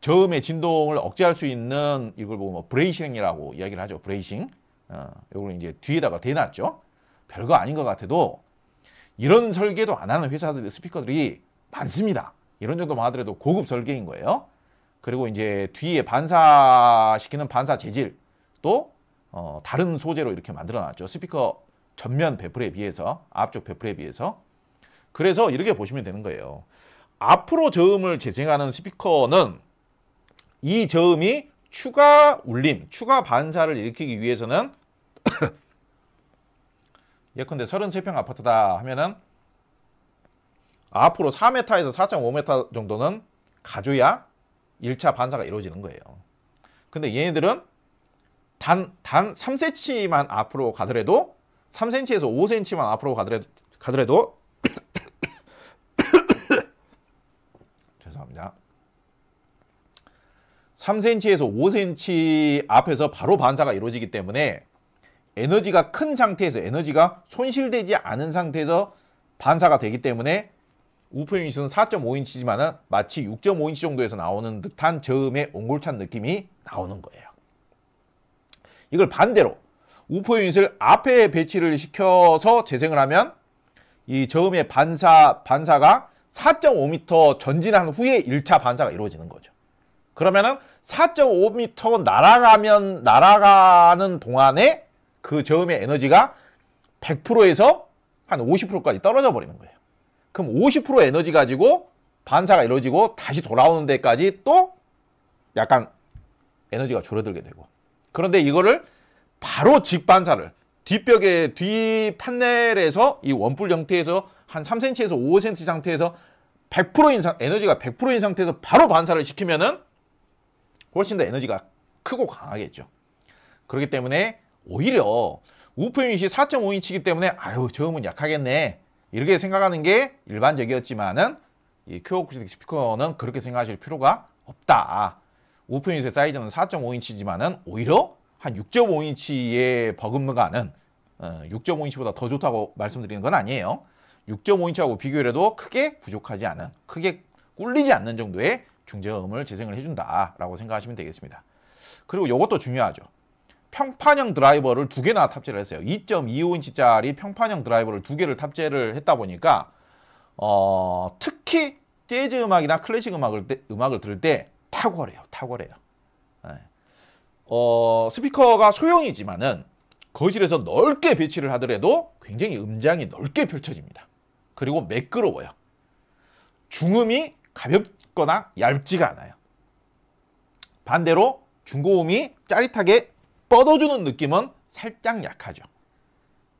저음의 진동을 억제할 수 있는 이걸 보고 뭐 브레이싱이라고 이야기를 하죠. 브레이싱. 어, 이걸 이제 뒤에다가 대놨죠. 별거 아닌 것 같아도 이런 설계도 안 하는 회사들 의 스피커들이 많습니다. 이런 정도만 하더라도 고급 설계인 거예요. 그리고 이제 뒤에 반사시키는 반사 재질 또 어, 다른 소재로 이렇게 만들어놨죠. 스피커 전면 배풀에 비해서 앞쪽 배풀에 비해서 그래서 이렇게 보시면 되는 거예요. 앞으로 저음을 재생하는 스피커는 이 저음이 추가 울림, 추가 반사를 일으키기 위해서는 예컨대 33평 아파트다 하면은 앞으로 4m에서 4.5m 정도는 가줘야 1차 반사가 이루어지는 거예요. 근데 얘네들은 단, 단 3cm만 앞으로 가더라도 3cm에서 5cm만 앞으로 가더라도, 가더라도 죄송합니다. 3cm에서 5cm 앞에서 바로 반사가 이루어지기 때문에 에너지가 큰 상태에서 에너지가 손실되지 않은 상태에서 반사가 되기 때문에 우표인식은 4.5인치지만 마치 6.5인치 정도에서 나오는 듯한 저음의 옹골찬 느낌이 나오는 거예요. 이걸 반대로 우포 유닛을 앞에 배치를 시켜서 재생을 하면 이 저음의 반사, 반사가 4.5m 전진한 후에 1차 반사가 이루어지는 거죠. 그러면은 4.5m 날아가면 날아가는 동안에 그 저음의 에너지가 100%에서 한 50%까지 떨어져 버리는 거예요. 그럼 50% 에너지 가지고 반사가 이루어지고 다시 돌아오는 데까지 또 약간 에너지가 줄어들게 되고 그런데 이거를 바로 직반사를 뒷벽에 뒤판넬에서이 원뿔 형태에서 한 3cm에서 5cm 상태에서 100%인 상 에너지가 100%인 상태에서 바로 반사를 시키면은 훨씬 더 에너지가 크고 강하겠죠. 그렇기 때문에 오히려 우프임이 4.5인치이기 때문에 아유 저음은 약하겠네 이렇게 생각하는 게 일반적이었지만은 이 큐어쿠스틱 스피커는 그렇게 생각하실 필요가 없다. 오픈인쇄 사이즈는 4.5인치지만은 오히려 한6 5인치의 버금가는 6.5인치보다 어, 더 좋다고 말씀드리는 건 아니에요. 6.5인치하고 비교해도 크게 부족하지 않은, 크게 꿀리지 않는 정도의 중저음을 재생을 해준다라고 생각하시면 되겠습니다. 그리고 이것도 중요하죠. 평판형 드라이버를 두 개나 탑재를 했어요. 2.25인치짜리 평판형 드라이버를 두 개를 탑재를 했다 보니까 어, 특히 재즈 음악이나 클래식 음악을, 음악을 들을 때 탁월해요. 탁월해요. 네. 어, 스피커가 소형이지만은 거실에서 넓게 배치를 하더라도 굉장히 음장이 넓게 펼쳐집니다. 그리고 매끄러워요. 중음이 가볍거나 얇지가 않아요. 반대로 중고음이 짜릿하게 뻗어주는 느낌은 살짝 약하죠.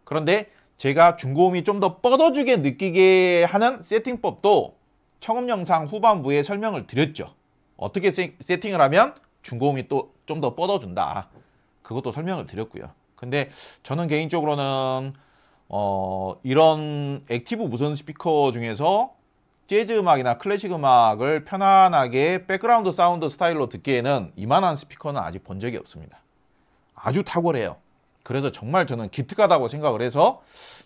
그런데 제가 중고음이 좀 더 뻗어주게 느끼게 하는 세팅법도 청음 영상 후반부에 설명을 드렸죠. 어떻게 세팅을 하면 중공이 또 좀 더 뻗어준다. 그것도 설명을 드렸고요. 근데 저는 개인적으로는 어, 이런 액티브 무선 스피커 중에서 재즈 음악이나 클래식 음악을 편안하게 백그라운드 사운드 스타일로 듣기에는 이만한 스피커는 아직 본 적이 없습니다. 아주 탁월해요. 그래서 정말 저는 기특하다고 생각을 해서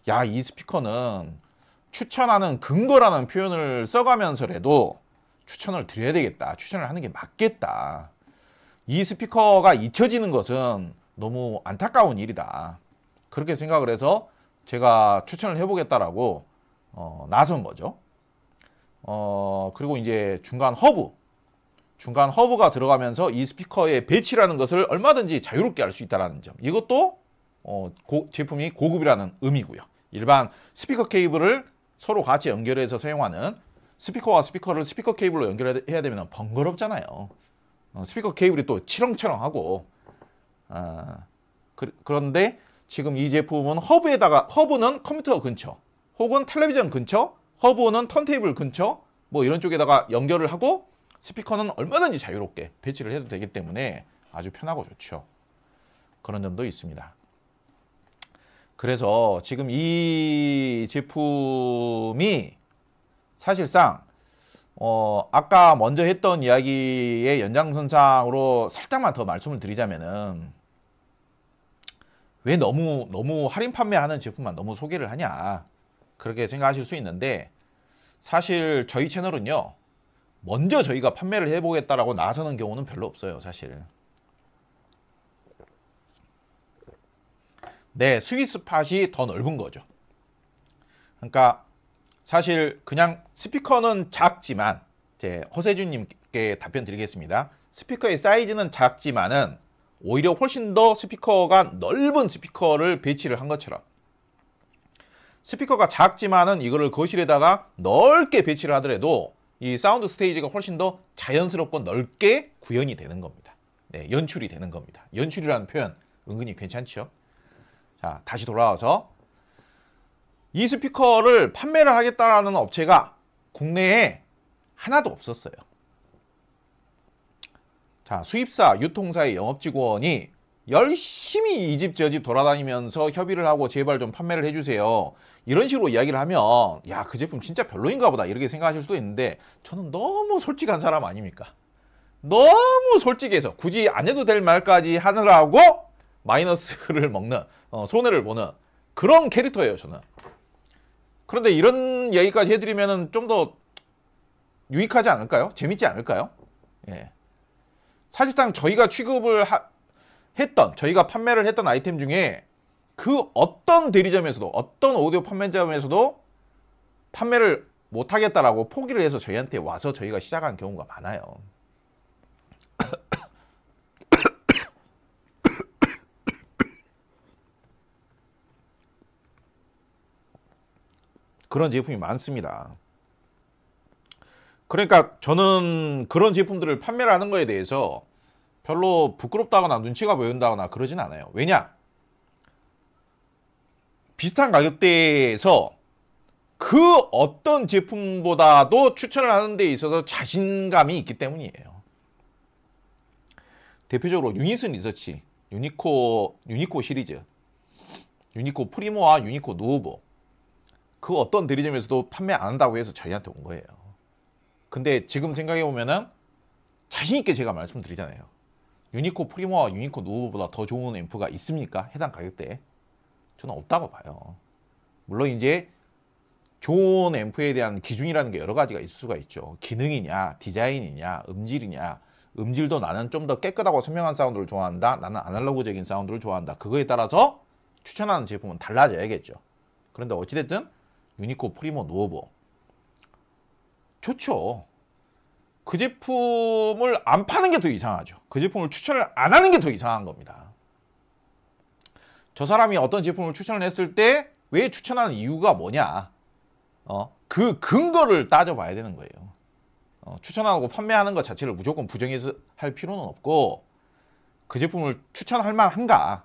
야, 이 스피커는 추천하는 근거라는 표현을 써가면서라도 추천을 드려야 되겠다. 추천을 하는 게 맞겠다. 이 스피커가 잊혀지는 것은 너무 안타까운 일이다. 그렇게 생각을 해서 제가 추천을 해보겠다라고 어, 나선 거죠. 어, 그리고 이제 중간 허브, 중간 허브가 들어가면서 이 스피커의 배치라는 것을 얼마든지 자유롭게 할 수 있다는 점. 이것도 어, 고, 제품이 고급이라는 의미고요. 일반 스피커 케이블을 서로 같이 연결해서 사용하는 스피커와 스피커를 스피커 케이블로 연결해야 되면 번거롭잖아요. 어, 스피커 케이블이 또 치렁치렁하고 어, 그, 런데 지금 이 제품은 허브에다가 허브는 컴퓨터 근처 혹은 텔레비전 근처 허브는 턴테이블 근처 뭐 이런 쪽에다가 연결을 하고 스피커는 얼마든지 자유롭게 배치를 해도 되기 때문에 아주 편하고 좋죠. 그런 점도 있습니다. 그래서 지금 이 제품이 사실상 어, 아까 먼저 했던 이야기의 연장선상으로 살짝만 더 말씀을 드리자면은 왜 너무 너무 할인 판매하는 제품만 너무 소개를 하냐 그렇게 생각하실 수 있는데 사실 저희 채널은요 먼저 저희가 판매를 해보겠다라고 나서는 경우는 별로 없어요 사실 네 스위스팟이 더 넓은 거죠 그러니까 사실 그냥 스피커는 작지만 제 허세준님께 답변 드리겠습니다. 스피커의 사이즈는 작지만은 오히려 훨씬 더 스피커가 넓은 스피커를 배치를 한 것처럼 스피커가 작지만은 이거를 거실에다가 넓게 배치를 하더라도 이 사운드 스테이지가 훨씬 더 자연스럽고 넓게 구현이 되는 겁니다. 네, 연출이 되는 겁니다. 연출이라는 표현 은근히 괜찮죠? 자, 다시 돌아와서 이 스피커를 판매를 하겠다라는 업체가 국내에 하나도 없었어요. 자, 수입사, 유통사의 영업직원이 열심히 이집 저 집 돌아다니면서 협의를 하고 제발 좀 판매를 해주세요. 이런 식으로 이야기를 하면 야 그 제품 진짜 별로인가 보다 이렇게 생각하실 수도 있는데 저는 너무 솔직한 사람 아닙니까? 너무 솔직해서 굳이 안 해도 될 말까지 하느라고 마이너스를 먹는 어, 손해를 보는 그런 캐릭터예요 저는. 그런데 이런 얘기까지 해드리면 좀 더 유익하지 않을까요? 재밌지 않을까요? 예. 사실상 저희가 취급을 하, 했던, 저희가 판매를 했던 아이템 중에 그 어떤 대리점에서도, 어떤 오디오 판매점에서도 판매를 못하겠다라고 포기를 해서 저희한테 와서 저희가 시작한 경우가 많아요. 그런 제품이 많습니다. 그러니까 저는 그런 제품들을 판매를 하는 거에 대해서 별로 부끄럽다거나 눈치가 보인다거나 그러진 않아요. 왜냐? 비슷한 가격대에서 그 어떤 제품보다도 추천을 하는 데 있어서 자신감이 있기 때문이에요. 대표적으로 유니슨 리서치, 유니코, 유니코 시리즈, 유니코 프리모와 유니코 노보 그 어떤 대리점에서도 판매 안 한다고 해서 저희한테 온 거예요. 근데 지금 생각해 보면은 자신 있게 제가 말씀드리잖아요. 유니코 프리모와 유니코 누오보다 더 좋은 앰프가 있습니까? 해당 가격대에 저는 없다고 봐요. 물론 이제 좋은 앰프에 대한 기준이라는 게 여러 가지가 있을 수가 있죠. 기능이냐, 디자인이냐, 음질이냐. 음질도 나는 좀 더 깨끗하고 선명한 사운드를 좋아한다. 나는 아날로그적인 사운드를 좋아한다. 그거에 따라서 추천하는 제품은 달라져야겠죠. 그런데 어찌됐든 유니코 프리모 노보 좋죠. 그 제품을 안 파는 게 더 이상하죠. 그 제품을 추천을 안 하는 게 더 이상한 겁니다. 저 사람이 어떤 제품을 추천을 했을 때 왜 추천하는 이유가 뭐냐 어, 그 근거를 따져봐야 되는 거예요. 어, 추천하고 판매하는 것 자체를 무조건 부정해서 할 필요는 없고 그 제품을 추천할 만한가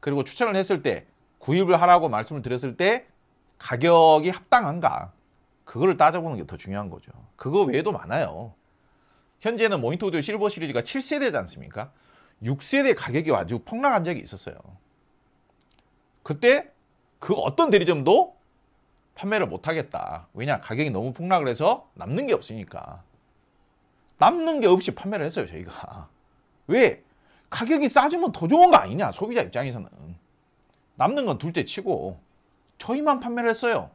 그리고 추천을 했을 때 구입을 하라고 말씀을 드렸을 때 가격이 합당한가 그거를 따져보는 게 더 중요한 거죠. 그거 외에도 많아요. 현재는 모니터 오디오 실버 시리즈가 7세대지 않습니까? 6세대 가격이 아주 폭락한 적이 있었어요. 그때 그 어떤 대리점도 판매를 못하겠다. 왜냐? 가격이 너무 폭락을 해서 남는 게 없으니까. 남는 게 없이 판매를 했어요, 저희가. 왜? 가격이 싸지면 더 좋은 거 아니냐, 소비자 입장에서는. 남는 건 둘째 치고 저희만 판매를 했어요.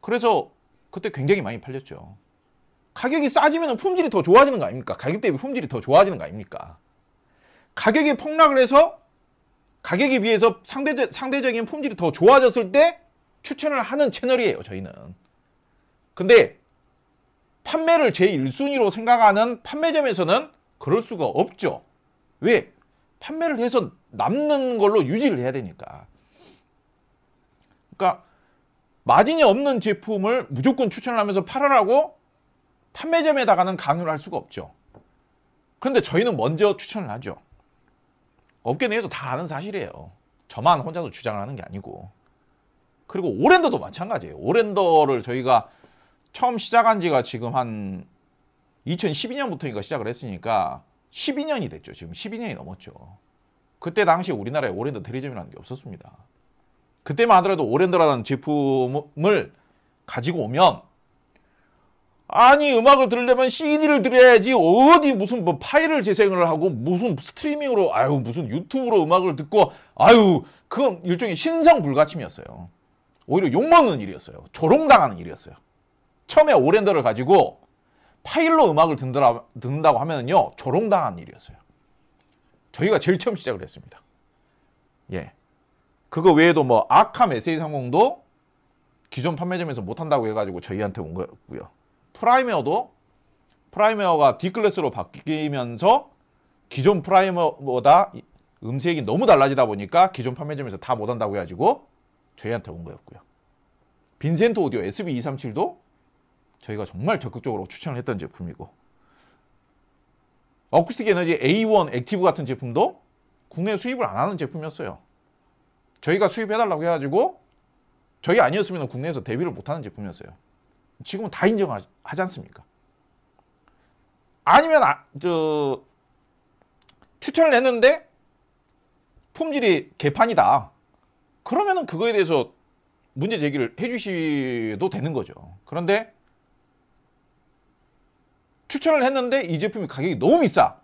그래서 그때 굉장히 많이 팔렸죠. 가격이 싸지면 품질이 더 좋아지는 거 아닙니까? 가격 대비 품질이 더 좋아지는 거 아닙니까? 가격이 폭락을 해서 가격에 비해서 상대적, 상대적인 품질이 더 좋아졌을 때 추천을 하는 채널이에요, 저희는. 근데 판매를 제1순위로 생각하는 판매점에서는 그럴 수가 없죠. 왜? 판매를 해서 남는 걸로 유지를 해야 되니까. 그러니까 마진이 없는 제품을 무조건 추천을 하면서 팔아라고 판매점에다가는 강요를 할 수가 없죠. 그런데 저희는 먼저 추천을 하죠. 업계 내에서 다 아는 사실이에요. 저만 혼자서 주장을 하는 게 아니고. 그리고 오랜더도 마찬가지예요. 오랜더를 저희가 처음 시작한 지가 지금 한 2012년부터인가 시작을 했으니까 12년이 됐죠. 지금 12년이 넘었죠. 그때 당시 우리나라에 오랜더 대리점이라는 게 없었습니다. 그때만 하더라도 오렌더라는 제품을 가지고 오면 아니 음악을 들으려면 CD를 들어야지 어디 무슨 뭐 파일을 재생을 하고 무슨 스트리밍으로 아유 무슨 유튜브로 음악을 듣고 아유 그건 일종의 신상 불가침이었어요. 오히려 욕먹는 일이었어요. 조롱당하는 일이었어요. 처음에 오렌더를 가지고 파일로 음악을 듣는다, 듣는다고 하면요 조롱당하는 일이었어요. 저희가 제일 처음 시작을 했습니다. 예. 그거 외에도 뭐 아캄 SA30도 기존 판매점에서 못한다고 해가지고 저희한테 온 거고요. 였 프라이메어도 프라이메어가 D클래스로 바뀌면서 기존 프라이머보다 음색이 너무 달라지다 보니까 기존 판매점에서 다 못한다고 해가지고 저희한테 온 거였고요. 빈센트 오디오 SB237도 저희가 정말 적극적으로 추천을 했던 제품이고 어쿠스틱 에너지 A1 액티브 같은 제품도 국내 수입을 안 하는 제품이었어요. 저희가 수입해달라고 해가지고 저희 아니었으면 국내에서 대비를 못하는 제품이었어요. 지금은 다 인정하지 않습니까? 아니면 아, 저 추천을 했는데 품질이 개판이다. 그러면은 그거에 대해서 문제 제기를 해주시도 되는 거죠. 그런데 추천을 했는데 이 제품이 가격이 너무 비싸.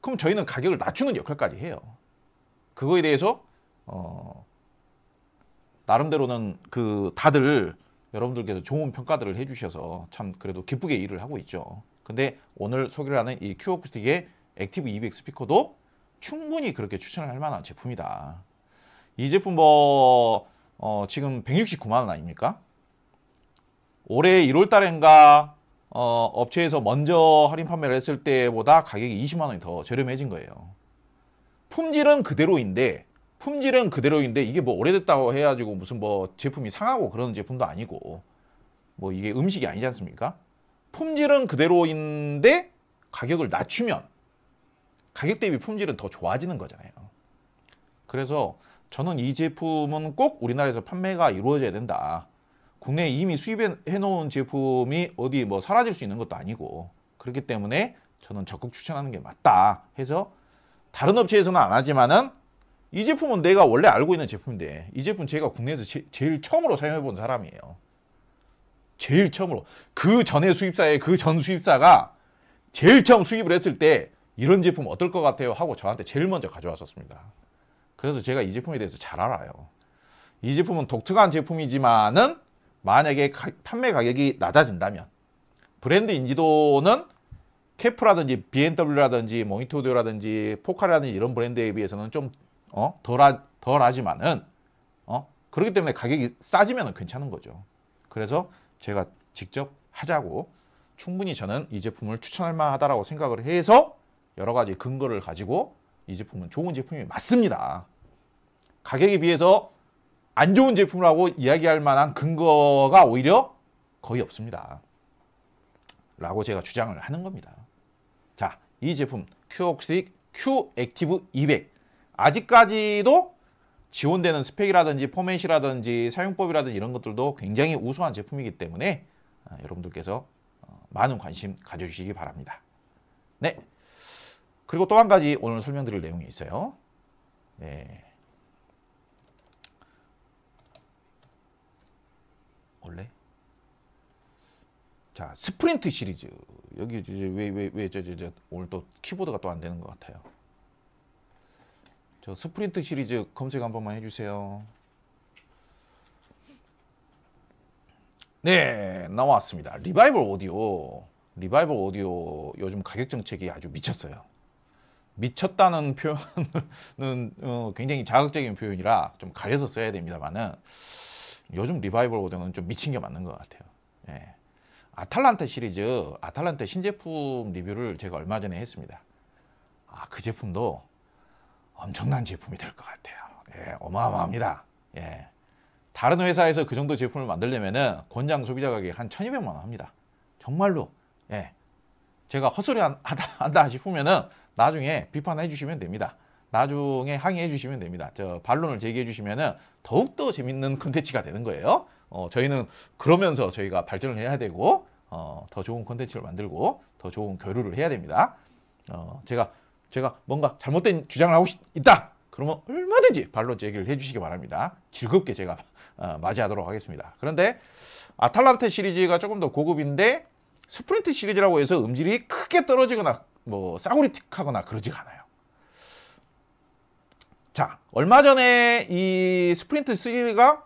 그럼 저희는 가격을 낮추는 역할까지 해요. 그거에 대해서 어, 나름대로는 그 다들 여러분들께서 좋은 평가들을 해주셔서 참 그래도 기쁘게 일을 하고 있죠. 근데 오늘 소개를 하는 이큐 어쿠스틱의 액티브 200 스피커도 충분히 그렇게 추천을 할 만한 제품이다. 이 제품 뭐 어, 지금 169만 원 아닙니까? 올해 1월 달엔가 어, 업체에서 먼저 할인 판매를 했을 때보다 가격이 20만 원이 더 저렴해진 거예요. 품질은 그대로인데 품질은 그대로인데 이게 뭐 오래됐다고 해가지고 무슨 뭐 제품이 상하고 그런 제품도 아니고 뭐 이게 음식이 아니지 않습니까? 품질은 그대로인데 가격을 낮추면 가격 대비 품질은 더 좋아지는 거잖아요. 그래서 저는 이 제품은 꼭 우리나라에서 판매가 이루어져야 된다. 국내에 이미 수입해 놓은 제품이 어디 뭐 사라질 수 있는 것도 아니고 그렇기 때문에 저는 적극 추천하는 게 맞다 해서 다른 업체에서는 안 하지만은 이 제품은 내가 원래 알고 있는 제품인데 이 제품 제가 국내에서 제, 일 처음으로 사용해 본 사람이에요. 제일 처음으로 그 전에 수입사에그 전 수입사가 제일 처음 수입을 했을 때 이런 제품 어떨 것 같아요 하고 저한테 제일 먼저 가져왔었습니다. 그래서 제가 이 제품에 대해서 잘 알아요. 이 제품은 독특한 제품이지만은 만약에 가, 판매 가격이 낮아진다면 브랜드 인지도는 캐프라든지 BMW라든지 모니토드라든지 포카라든지 이런 브랜드에 비해서는 좀 어? 덜하, 덜하지만은 어? 그렇기 때문에 가격이 싸지면 괜찮은 거죠. 그래서 제가 직접 하자고 충분히 저는 이 제품을 추천할 만하다라고 생각을 해서 여러 가지 근거를 가지고 이 제품은 좋은 제품이 맞습니다. 가격에 비해서 안 좋은 제품이라고 이야기할 만한 근거가 오히려 거의 없습니다. 라고 제가 주장을 하는 겁니다. 자, 이 제품 큐옥스틱 Q 액티브 200 아직까지도 지원되는 스펙이라든지 포맷이라든지 사용법이라든지 이런 것들도 굉장히 우수한 제품이기 때문에 아, 여러분들께서 어, 많은 관심 가져주시기 바랍니다. 네. 그리고 또 한 가지 오늘 설명드릴 내용이 있어요. 네. 원래 자 스프린트 시리즈 여기 왜왜왜저저 저, 저, 오늘 또 키보드가 또 안 되는 것 같아요. 저 스프린트 시리즈 검색 한 번만 해주세요. 네 나왔습니다. 리바이벌 오디오 리바이벌 오디오 요즘 가격 정책이 아주 미쳤어요. 미쳤다는 표현은 어, 굉장히 자극적인 표현이라 좀 가려서 써야 됩니다만은 요즘 리바이벌 오디오는 좀 미친 게 맞는 것 같아요. 예. 아탈란타 시리즈 아탈란타 신제품 리뷰를 제가 얼마 전에 했습니다. 아 그 제품도 엄청난 제품이 될 것 같아요. 예, 어마어마합니다. 예. 다른 회사에서 그 정도 제품을 만들려면은 권장 소비자 가격 한 1200만 원 합니다. 정말로. 예. 제가 헛소리 한, 한다, 싶으면은 나중에 비판해 주시면 됩니다. 나중에 항의해 주시면 됩니다. 저 반론을 제기해 주시면은 더욱더 재밌는 컨텐츠가 되는 거예요. 어, 저희는 그러면서 저희가 발전을 해야 되고 어, 더 좋은 컨텐츠를 만들고 더 좋은 교류를 해야 됩니다. 어, 제가 제가 뭔가 잘못된 주장을 하고 있다. 그러면 얼마든지 발로 제기를 해주시기 바랍니다. 즐겁게 제가 어, 맞이하도록 하겠습니다. 그런데 아탈란테 시리즈가 조금 더 고급인데 스프린트 시리즈라고 해서 음질이 크게 떨어지거나 뭐 싸구리 틱하거나 그러지가 않아요. 자, 얼마 전에 이 스프린트 3가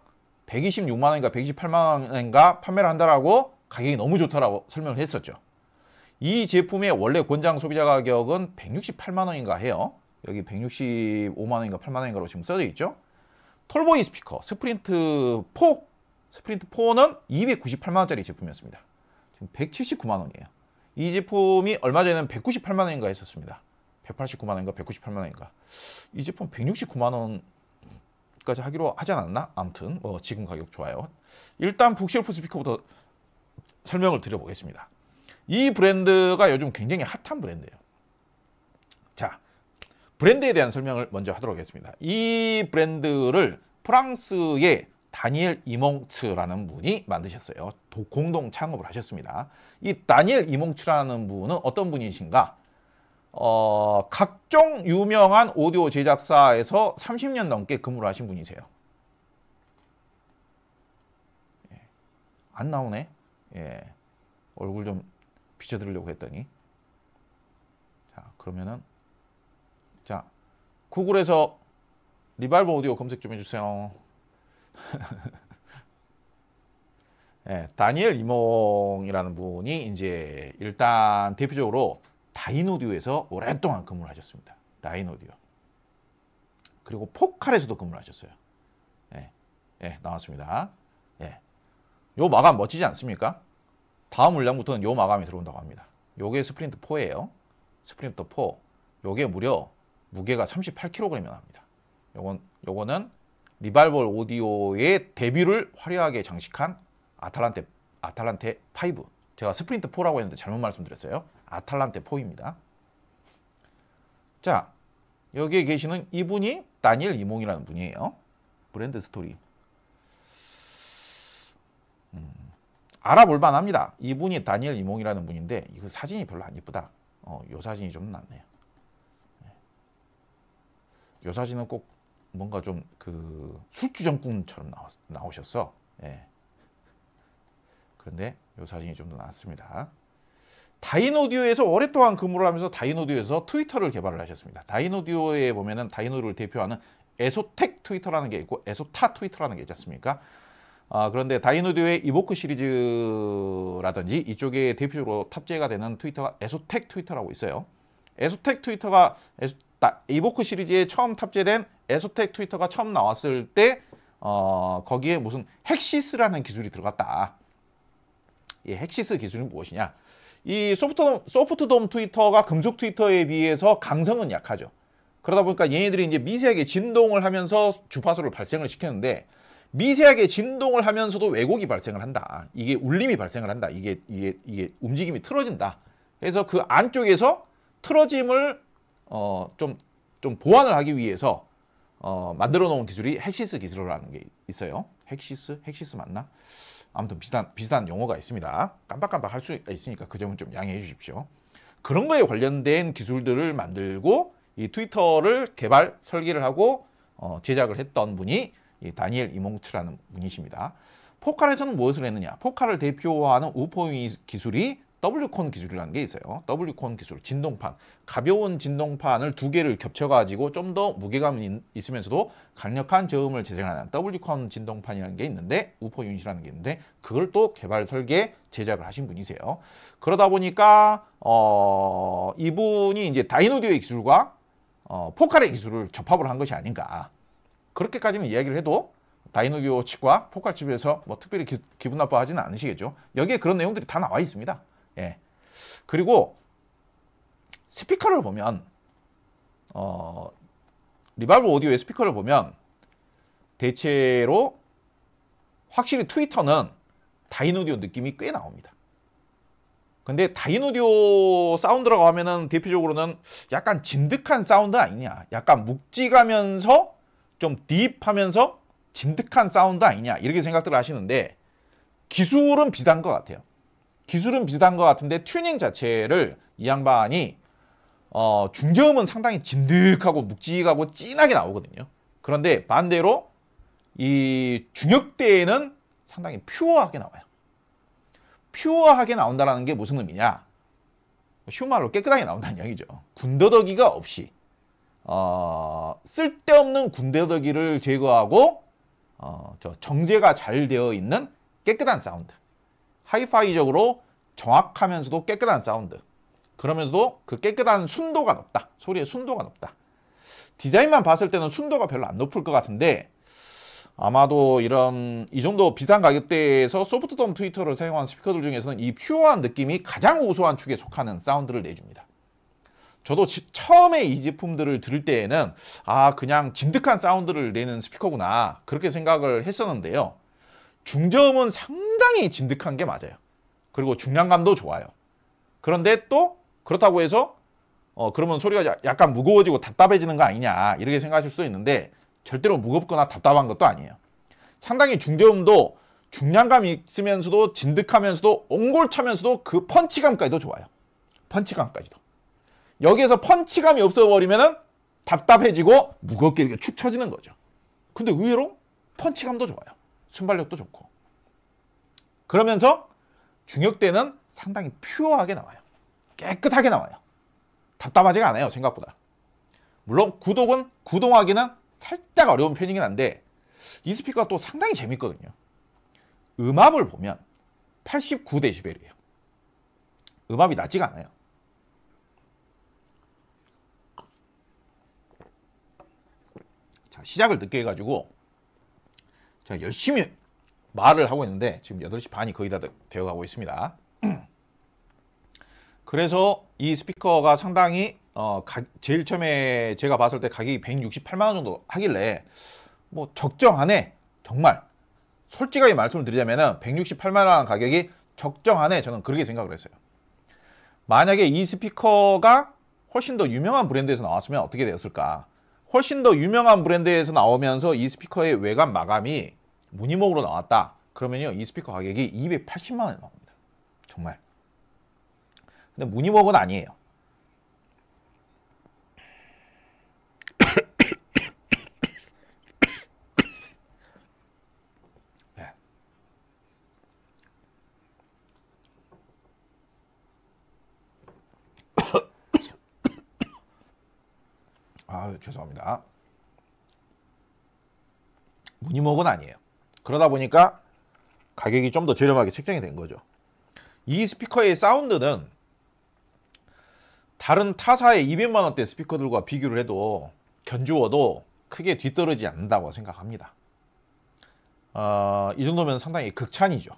126만 원인가 128만 원인가 판매를 한다라고 가격이 너무 좋다라고 설명을 했었죠. 이 제품의 원래 권장 소비자 가격은 168만 원인가 해요. 여기 165만 원인가 8만 원인가로 지금 써져 있죠. 톨보이 스피커 스프린트 4 스프린트 4는 298만 원짜리 제품이었습니다. 지금 179만 원이에요. 이 제품이 얼마 전에는 198만 원인가 했었습니다. 189만 원인가 198만 원인가. 이 제품 169만 원 까지 하기로 하지 않았나? 아무튼 뭐 지금 가격 좋아요. 일단 북실프 스피커부터 설명을 드려보겠습니다. 이 브랜드가 요즘 굉장히 핫한 브랜드예요. 자, 브랜드에 대한 설명을 먼저 하도록 하겠습니다. 이 브랜드를 프랑스의 다니엘 이몽츠라는 분이 만드셨어요. 공동 창업을 하셨습니다. 이 다니엘 이몽츠라는 분은 어떤 분이신가? 어, 각종 유명한 오디오 제작사에서 30년 넘게 근무를 하신 분이세요. 예, 안 나오네. 예. 얼굴 좀 비춰드리려고 했더니 자 그러면은 자 구글에서 리발브 오디오 검색 좀 해주세요. 네, 다니엘 이몽이라는 분이 이제 일단 대표적으로 다인오디오에서 오랫동안 근무를 하셨습니다. 다인오디오. 그리고 포칼에서도 근무를 하셨어요. 예, 네, 나왔습니다. 예. 요 마감 멋지지 않습니까? 다음 물량부터는 요 마감이 들어온다고 합니다. 요게 스프린트 4예요. 스프린트 4. 요게 무려 무게가 38kg이 나갑니다. 요건 요거는 리발벌 오디오의 데뷔를 화려하게 장식한 아탈란테 아탈란테 5. 제가 스프린트 4라고 했는데 잘못 말씀드렸어요. 아탈란테 4입니다. 자, 여기에 계시는 이분이 다니엘 이몽이라는 분이에요. 브랜드 스토리. 음. 알아볼 만합니다. 이분이 다니엘 이몽이라는 분인데 이거 사진이 별로 안 이쁘다. 어, 요 사진이 좀 낫네요. 예. 요 사진은 꼭 뭔가 좀 그 술주정꾼처럼 나오, 나오셨어. 예. 그런데 요 사진이 좀 더 낫습니다. 다이노디오에서 오랫동안 근무를 하면서 다이노디오에서 트위터를 개발을 하셨습니다. 다이노디오에 보면은 다이노를 대표하는 에소텍 트위터라는 게 있고 에소타 트위터라는 게 있지 않습니까? 아, 그런데 다이노드의 이보크 시리즈라든지 이쪽에 대표적으로 탑재가 되는 트위터가 에소텍 트위터라고 있어요. 에소텍 트위터가 에소, 나, 이보크 시리즈에 처음 탑재된 에소텍 트위터가 처음 나왔을 때 어, 거기에 무슨 핵시스라는 기술이 들어갔다. 이 핵시스 기술이 무엇이냐? 이 소프트돔, 소프트돔 트위터가 금속 트위터에 비해서 강성은 약하죠. 그러다 보니까 얘네들이 이제 미세하게 진동을 하면서 주파수를 발생을 시켰는데 미세하게 진동을 하면서도 왜곡이 발생을 한다. 이게 울림이 발생을 한다. 이게 이게 이게 움직임이 틀어진다. 그래서 그 안쪽에서 틀어짐을 어 좀좀 좀 보완을 하기 위해서 어, 만들어 놓은 기술이 핵시스 기술이라는 게 있어요. 핵시스? 핵시스 맞나? 아무튼 비슷한 비슷한 용어가 있습니다. 깜빡깜빡 할 수 있으니까 그 점은 좀 양해해 주십시오. 그런 거에 관련된 기술들을 만들고 이 트위터를 개발 설계를 하고 어, 제작을 했던 분이 이 다니엘 이몽츠라는 분이십니다. 포칼에서는 무엇을 했느냐? 포칼을 대표하는 우포인 기술이 W콘 기술이라는 게 있어요. W콘 기술, 진동판. 가벼운 진동판을 두 개를 겹쳐가지고 좀 더 무게감이 있으면서도 강력한 저음을 재생하는 W콘 진동판이라는 게 있는데 우포 유닛이라는 게 있는데 그걸 또 개발, 설계, 제작을 하신 분이세요. 그러다 보니까 어, 이분이 이제 다이노디오의 기술과 어, 포칼의 기술을 접합을 한 것이 아닌가. 그렇게까지는 이야기를 해도 다이노교 치과 포칼집에서 뭐 특별히 기, 분 나빠하지는 않으시겠죠. 여기에 그런 내용들이 다 나와 있습니다. 예. 그리고 스피커를 보면 어, 리발브 오디오의 스피커를 보면 대체로 확실히 트위터는 다이노디오 느낌이 꽤 나옵니다. 근데 다이노디오 사운드라고 하면은 대표적으로는 약간 진득한 사운드 아니냐. 약간 묵직하면서 좀 딥하면서 진득한 사운드 아니냐 이렇게 생각들 하시는데 기술은 비슷한 것 같아요. 기술은 비슷한 것 같은데 튜닝 자체를 이 양반이 어, 중저음은 상당히 진득하고 묵직하고 진하게 나오거든요. 그런데 반대로 이 중역대에는 상당히 퓨어하게 나와요. 퓨어하게 나온다는 게 무슨 의미냐? 쉬운 뭐 말로 깨끗하게 나온다는 이야기죠 군더더기가 없이 어, 쓸데없는 군대더기를 제거하고 어, 저 정제가 잘 되어 있는 깨끗한 사운드 하이파이적으로 정확하면서도 깨끗한 사운드 그러면서도 그 깨끗한 순도가 높다 소리의 순도가 높다 디자인만 봤을 때는 순도가 별로 안 높을 것 같은데 아마도 이런 이 정도 비싼 가격대에서 소프트돔 트위터를 사용한 스피커들 중에서는 이 퓨어한 느낌이 가장 우수한 축에 속하는 사운드를 내줍니다 저도 지, 처음에 이 제품들을 들을 때에는 아 그냥 진득한 사운드를 내는 스피커구나 그렇게 생각을 했었는데요 중저음은 상당히 진득한 게 맞아요 그리고 중량감도 좋아요 그런데 또 그렇다고 해서 어 그러면 소리가 약간 무거워지고 답답해지는 거 아니냐 이렇게 생각하실 수도 있는데 절대로 무겁거나 답답한 것도 아니에요 상당히 중저음도 중량감 있으면서도 진득하면서도 옹골차면서도 그 펀치감까지도 좋아요 펀치감까지도 여기에서 펀치감이 없어버리면은 답답해지고 무겁게 이렇게 축 처지는 거죠. 근데 의외로 펀치감도 좋아요. 순발력도 좋고. 그러면서 중역대는 상당히 퓨어하게 나와요. 깨끗하게 나와요. 답답하지가 않아요. 생각보다. 물론 구독은 구동하기는 살짝 어려운 편이긴 한데 이 스피커가 또 상당히 재밌거든요. 음압을 보면 8 9 d b 이에요 음압이 낮지가 않아요. 자, 시작을 늦게 해가지고 제가 열심히 말을 하고 있는데 지금 8시 반이 거의 다 되어가고 있습니다. 그래서 이 스피커가 상당히 어, 가, 제일 처음에 제가 봤을 때 가격이 168만원 정도 하길래 뭐 적정 하네 정말 솔직하게 말씀을 드리자면 168만원 가격이 적정 하네 저는 그렇게 생각을 했어요. 만약에 이 스피커가 훨씬 더 유명한 브랜드에서 나왔으면 어떻게 되었을까? 훨씬 더 유명한 브랜드에서 나오면서 이 스피커의 외관 마감이 무늬목으로 나왔다. 그러면요, 이 스피커 가격이 280만 원에 나옵니다. 정말. 근데 무늬목은 아니에요. 죄송합니다. 무늬목은 아니에요. 그러다 보니까 가격이 좀 더 저렴하게 책정이 된 거죠. 이 스피커의 사운드는 다른 타사의 200만원대 스피커들과 비교를 해도 견주어도 크게 뒤떨어지지 않는다고 생각합니다. 어, 이 정도면 상당히 극찬이죠.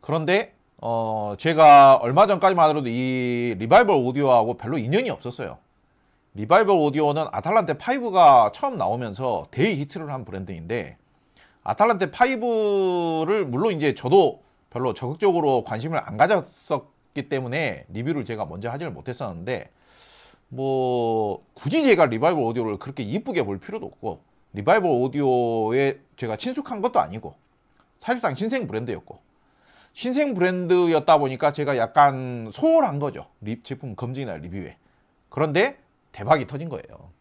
그런데 어, 제가 얼마 전까지만 하더라도 이 리바이벌 오디오하고 별로 인연이 없었어요. 리바이벌 오디오는 아탈란테 5가 처음 나오면서 대히트를 한 브랜드인데 아탈란테 5를 물론 이제 저도 별로 적극적으로 관심을 안 가졌었기 때문에 리뷰를 제가 먼저 하지를 못했었는데 뭐 굳이 제가 리바이벌 오디오를 그렇게 이쁘게 볼 필요도 없고 리바이벌 오디오에 제가 친숙한 것도 아니고 사실상 신생 브랜드였고 신생 브랜드였다 보니까 제가 약간 소홀한 거죠 제품 검증이나 리뷰에 그런데 대박이 터진 거예요.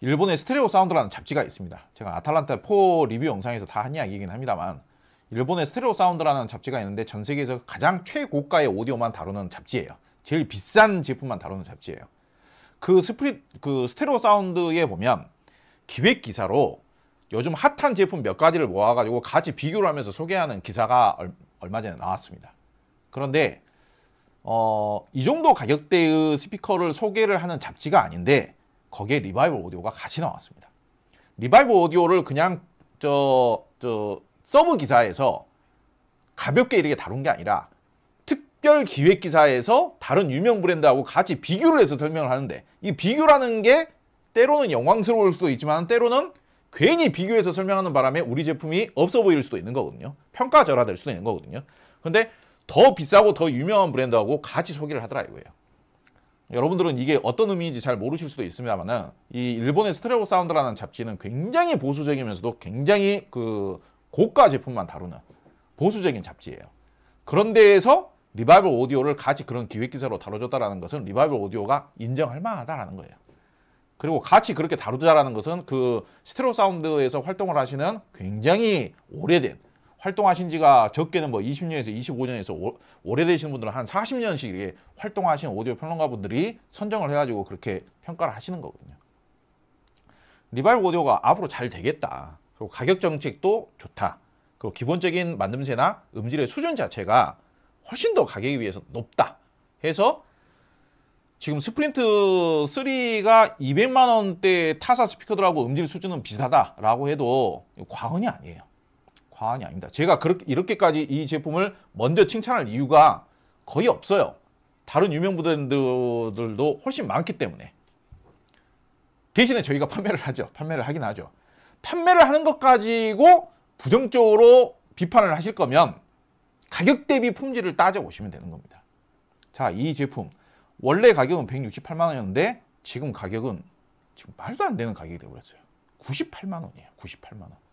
일본의 스테레오 사운드라는 잡지가 있습니다. 제가 아탈란타 4 리뷰 영상에서 다 한 이야기이긴 합니다만 일본의 스테레오 사운드라는 잡지가 있는데 전 세계에서 가장 최고가의 오디오만 다루는 잡지예요. 제일 비싼 제품만 다루는 잡지예요. 그 스프릿 그 스테레오 사운드에 보면 기획 기사로 요즘 핫한 제품 몇 가지를 모아가지고 같이 비교를 하면서 소개하는 기사가 얼마 전에 나왔습니다. 그런데 어, 이 정도 가격대의 스피커를 소개를 하는 잡지가 아닌데 거기에 리바이벌 오디오가 같이 나왔습니다. 리바이벌 오디오를 그냥 저, 저 서브 기사에서 가볍게 이렇게 다룬 게 아니라 특별 기획 기사에서 다른 유명 브랜드하고 같이 비교를 해서 설명을 하는데 이 비교라는 게 때로는 영광스러울 수도 있지만 때로는 괜히 비교해서 설명하는 바람에 우리 제품이 없어 보일 수도 있는 거거든요. 평가절하될 수도 있는 거거든요. 근데 더 비싸고 더 유명한 브랜드하고 같이 소개를 하더라 이거예요. 여러분들은 이게 어떤 의미인지 잘 모르실 수도 있습니다만 이 일본의 스트레오 사운드라는 잡지는 굉장히 보수적이면서도 굉장히 그 고가 제품만 다루는 보수적인 잡지예요. 그런데에서 리바이벌 오디오를 같이 그런 기획기사로 다뤄줬다라는 것은 리바이벌 오디오가 인정할 만하다라는 거예요. 그리고 같이 그렇게 다루자라는 것은 그 스트레오 사운드에서 활동을 하시는 굉장히 오래된 활동하신 지가 적게는 뭐 20년에서 25년에서 오, 오래되시는 분들은 한 40년씩 이렇게 활동하신 오디오 평론가분들이 선정을 해가지고 그렇게 평가를 하시는 거거든요. 리바이 오디오가 앞으로 잘 되겠다. 그리고 가격 정책도 좋다. 그리고 기본적인 만듦새나 음질의 수준 자체가 훨씬 더 가격에 비해서 높다. 해서 지금 스프린트 3가 200만 원대 타사 스피커들하고 음질 수준은 비슷하다라고 해도 과언이 아니에요. 사안이 아닙니다. 제가 그렇게 이렇게까지 이 제품을 먼저 칭찬할 이유가 거의 없어요. 다른 유명 브랜드들도 훨씬 많기 때문에. 대신에 저희가 판매를 하죠. 판매를 하긴 하죠. 판매를 하는 것 가지고 부정적으로 비판을 하실 거면 가격 대비 품질을 따져보시면 되는 겁니다. 자, 이 제품 원래 가격은 168만 원이었는데 지금 가격은 지금 말도 안 되는 가격이 되어버렸어요. 98만 원이에요. 98만 원.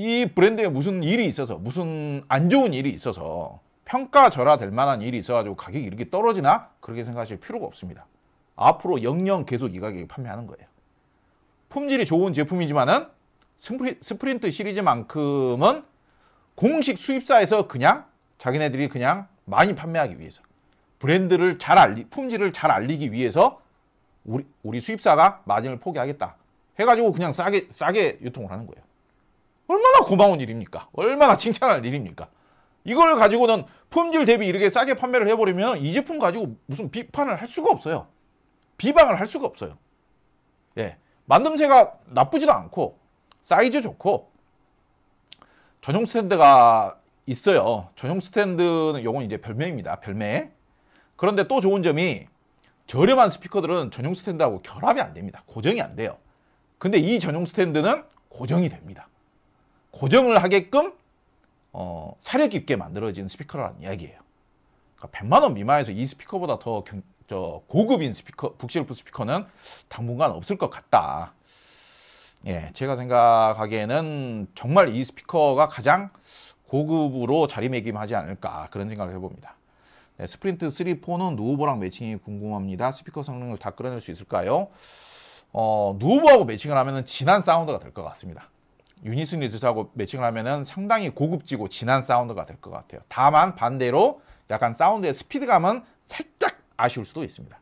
이 브랜드에 무슨 일이 있어서 무슨 안 좋은 일이 있어서 평가절하될 만한 일이 있어가지고 가격이 이렇게 떨어지나 그렇게 생각하실 필요가 없습니다. 앞으로 영영 계속 이 가격에 판매하는 거예요. 품질이 좋은 제품이지만은 스프린, 트 시리즈만큼은 공식 수입사에서 그냥 자기네들이 그냥 많이 판매하기 위해서 브랜드를 잘 알리 품질을 잘 알리기 위해서 우리 우리 수입사가 마진을 포기하겠다 해가지고 그냥 싸게 싸게 유통을 하는 거예요. 얼마나 고마운 일입니까? 얼마나 칭찬할 일입니까? 이걸 가지고는 품질 대비 이렇게 싸게 판매를 해버리면 이 제품 가지고 무슨 비판을 할 수가 없어요. 비방을 할 수가 없어요. 예, 만듦새가 나쁘지도 않고 사이즈 좋고 전용 스탠드가 있어요. 전용 스탠드는 요건 이제 별명입니다. 별명. 그런데 또 좋은 점이 저렴한 스피커들은 전용 스탠드하고 결합이 안 됩니다. 고정이 안 돼요. 근데 이 전용 스탠드는 고정이 됩니다. 고정을 하게끔 어, 사려 깊게 만들어진 스피커라는 이야기예요. 그러니까 100만 원 미만에서 이 스피커보다 더 경, 저 고급인 스피커, 북셀프 스피커는 당분간 없을 것 같다. 예, 제가 생각하기에는 정말 이 스피커가 가장 고급으로 자리매김하지 않을까 그런 생각을 해봅니다. 네, 스프린트 3, 4는 누우보랑 매칭이 궁금합니다. 스피커 성능을 다 끌어낼 수 있을까요? 어, 누우보하고 매칭을 하면 진한 사운드가 될 것 같습니다. 유니슨 리드하고 매칭을 하면은 상당히 고급지고 진한 사운드가 될 것 같아요. 다만 반대로 약간 사운드의 스피드감은 살짝 아쉬울 수도 있습니다.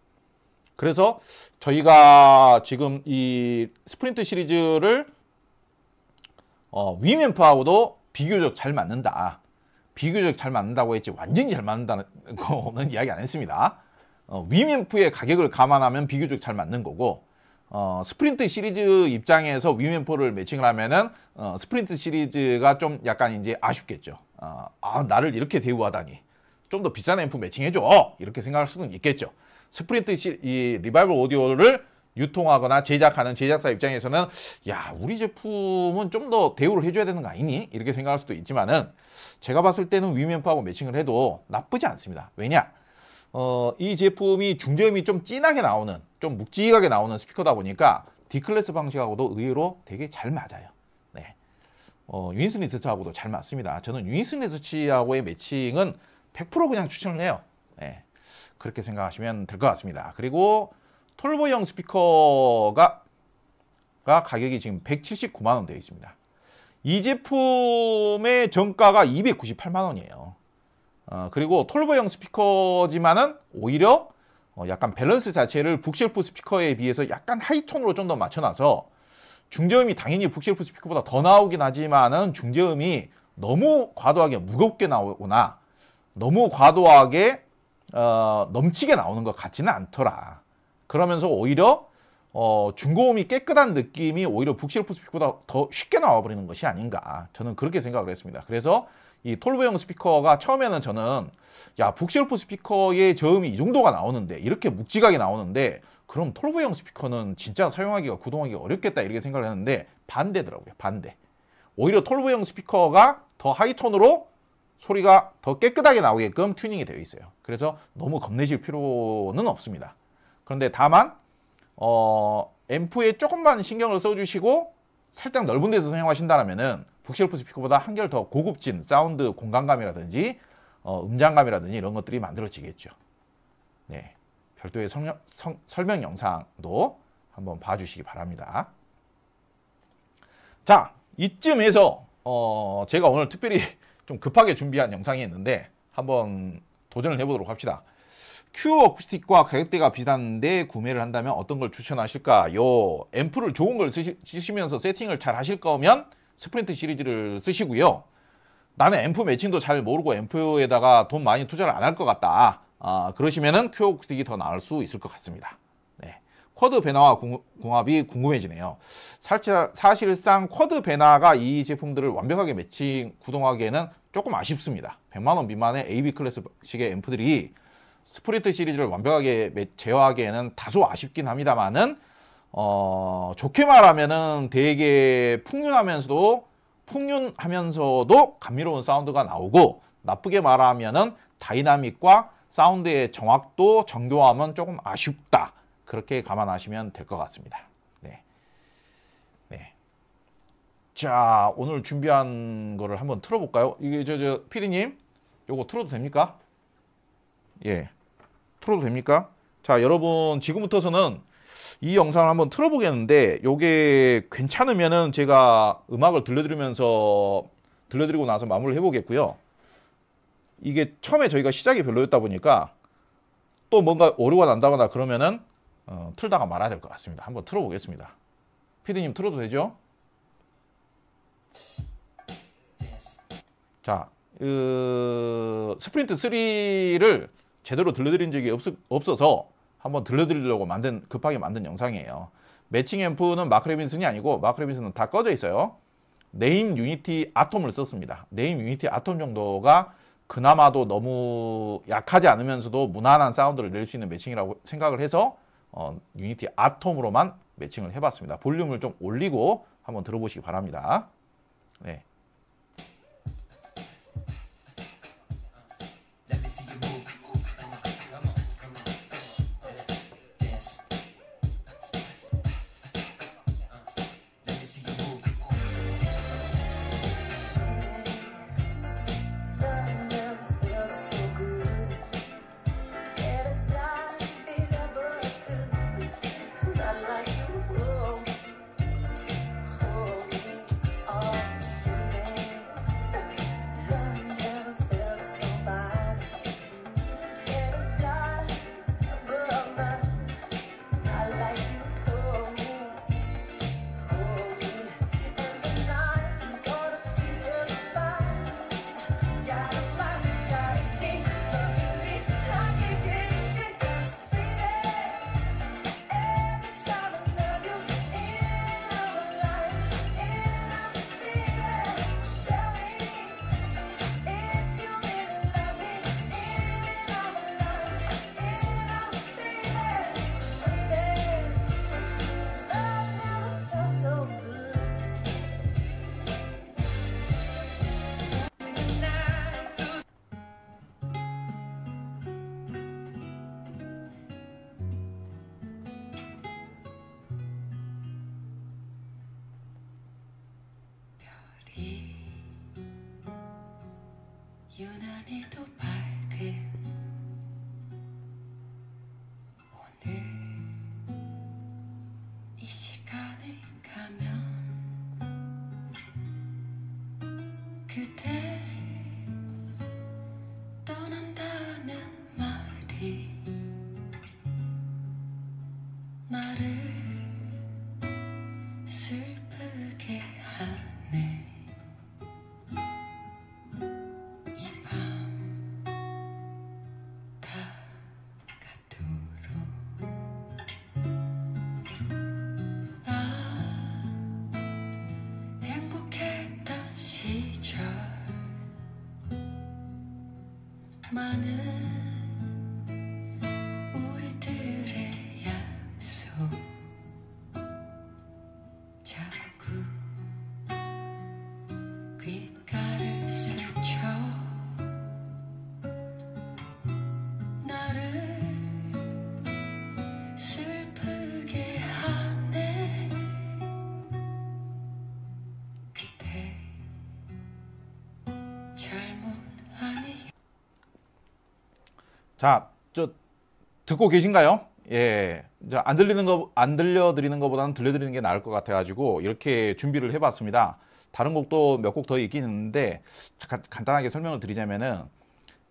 그래서 저희가 지금 이 스프린트 시리즈를 어, 위맨프하고도 비교적 잘 맞는다. 비교적 잘 맞는다고 했지 완전히 잘 맞는다는 거는 이야기 안 했습니다. 어, 위맨프의 가격을 감안하면 비교적 잘 맞는 거고 어, 스프린트 시리즈 입장에서 위맨포를 매칭을 하면은 어, 스프린트 시리즈가 좀 약간 이제 아쉽겠죠. 어, 아 나를 이렇게 대우하다니 좀 더 비싼 앰프 매칭해줘 이렇게 생각할 수는 있겠죠. 스프린트 시, 이 리바이벌 오디오를 유통하거나 제작하는 제작사 입장에서는 야 우리 제품은 좀 더 대우를 해줘야 되는 거 아니니 이렇게 생각할 수도 있지만은 제가 봤을 때는 위면파하고 매칭을 해도 나쁘지 않습니다 왜냐 어, 이 제품이 중저음이 좀 진하게 나오는 좀 묵직하게 나오는 스피커다 보니까 D클래스 방식하고도 의외로 되게 잘 맞아요 네. 어, 유인 리서치하고도 잘 맞습니다 저는 유인 리서치하고의 매칭은 100% 그냥 추천을 해요 네. 그렇게 생각하시면 될 것 같습니다 그리고 톨보형 스피커가 가격이 지금 179만원 되어 있습니다 이 제품의 정가가 298만원이에요 어, 그리고 톨보형 스피커지만은 오히려 어, 약간 밸런스 자체를 북쉘프 스피커에 비해서 약간 하이톤으로 좀 더 맞춰놔서 중저음이 당연히 북쉘프 스피커보다 더 나오긴 하지만은 중저음이 너무 과도하게 무겁게 나오거나 너무 과도하게 어, 넘치게 나오는 것 같지는 않더라. 그러면서 오히려 어, 중고음이 깨끗한 느낌이 오히려 북쉘프 스피커보다 더 쉽게 나와버리는 것이 아닌가 저는 그렇게 생각을 했습니다. 그래서 이 톨브형 스피커가 처음에는 저는 야 북셀프 스피커의 저음이 이 정도가 나오는데 이렇게 묵직하게 나오는데 그럼 톨브형 스피커는 진짜 사용하기가 구동하기가 어렵겠다 이렇게 생각을 했는데 반대더라고요 반대 오히려 톨브형 스피커가 더 하이톤으로 소리가 더 깨끗하게 나오게끔 튜닝이 되어 있어요 그래서 너무 겁내실 필요는 없습니다 그런데 다만 어, 앰프에 조금만 신경을 써주시고 살짝 넓은 데서 사용하신다면은 북셰프 스피커보다 한결 더 고급진 사운드 공간감이라든지 어, 음장감이라든지 이런 것들이 만들어지겠죠. 네, 별도의 성령, 성, 설명 영상도 한번 봐주시기 바랍니다. 자, 이쯤에서 어, 제가 오늘 특별히 좀 급하게 준비한 영상이 있는데 한번 도전을 해보도록 합시다. 큐 어쿠스틱과 가격대가 비슷한데 구매를 한다면 어떤 걸 추천하실까요? 앰프를 좋은 걸 쓰시, 쓰시면서 세팅을 잘 하실 거면 스프린트 시리즈를 쓰시고요. 나는 앰프 매칭도 잘 모르고 앰프에다가 돈 많이 투자를 안 할 것 같다. 아, 그러시면은 큐 어쿠스틱이 더 나을 수 있을 것 같습니다. 네. 쿼드 배나와 궁, 합이 궁금해지네요. 살짝, 사실상 쿼드 배나가 이 제품들을 완벽하게 매칭 구동하기에는 조금 아쉽습니다. 100만원 미만의 AB 클래스식의 앰프들이 스프리트 시리즈를 완벽하게 제어하기에는 다소 아쉽긴 합니다만은 어, 좋게 말하면은 되게 풍윤하면서도 풍윤하면서도 감미로운 사운드가 나오고 나쁘게 말하면은 다이나믹과 사운드의 정확도, 정교함은 조금 아쉽다. 그렇게 감안하시면 될 것 같습니다. 네. 네. 자, 오늘 준비한 거를 한번 틀어볼까요? 이게 저, 저, 피디님, 요거 틀어도 됩니까? 예. 풀어도 됩니까? 자 여러분 지금부터서는 이 영상을 한번 틀어보겠는데 요게 괜찮으면은 제가 음악을 들려드리면서 들려드리고 나서 마무리 해보겠고요 이게 처음에 저희가 시작이 별로였다 보니까 또 뭔가 오류가 난다거나 그러면은 어, 틀다가 말아야 될 것 같습니다 한번 틀어보겠습니다 피디님 틀어도 되죠? 자, 그 스프린트 3를 제대로 들려드린 적이 없, 없어서 한번 들려드리려고 만든 급하게 만든 영상이에요. 매칭 앰프는 마크 레빈슨이 아니고 마크 레빈슨은 다 꺼져 있어요. 네임 유니티 아톰을 썼습니다. 네임 유니티 아톰 정도가 그나마도 너무 약하지 않으면서도 무난한 사운드를 낼 수 있는 매칭이라고 생각을 해서 어, 유니티 아톰으로만 매칭을 해봤습니다. 볼륨을 좀 올리고 한번 들어보시기 바랍니다. 네. 많은 자, 저 듣고 계신가요? 예. 안 들리는 거, 안 들려드리는 것보다는 들려드리는 게 나을 것 같아가지고 이렇게 준비를 해봤습니다. 다른 곡도 몇 곡 더 있긴 있는데 잠깐 간단하게 설명을 드리자면은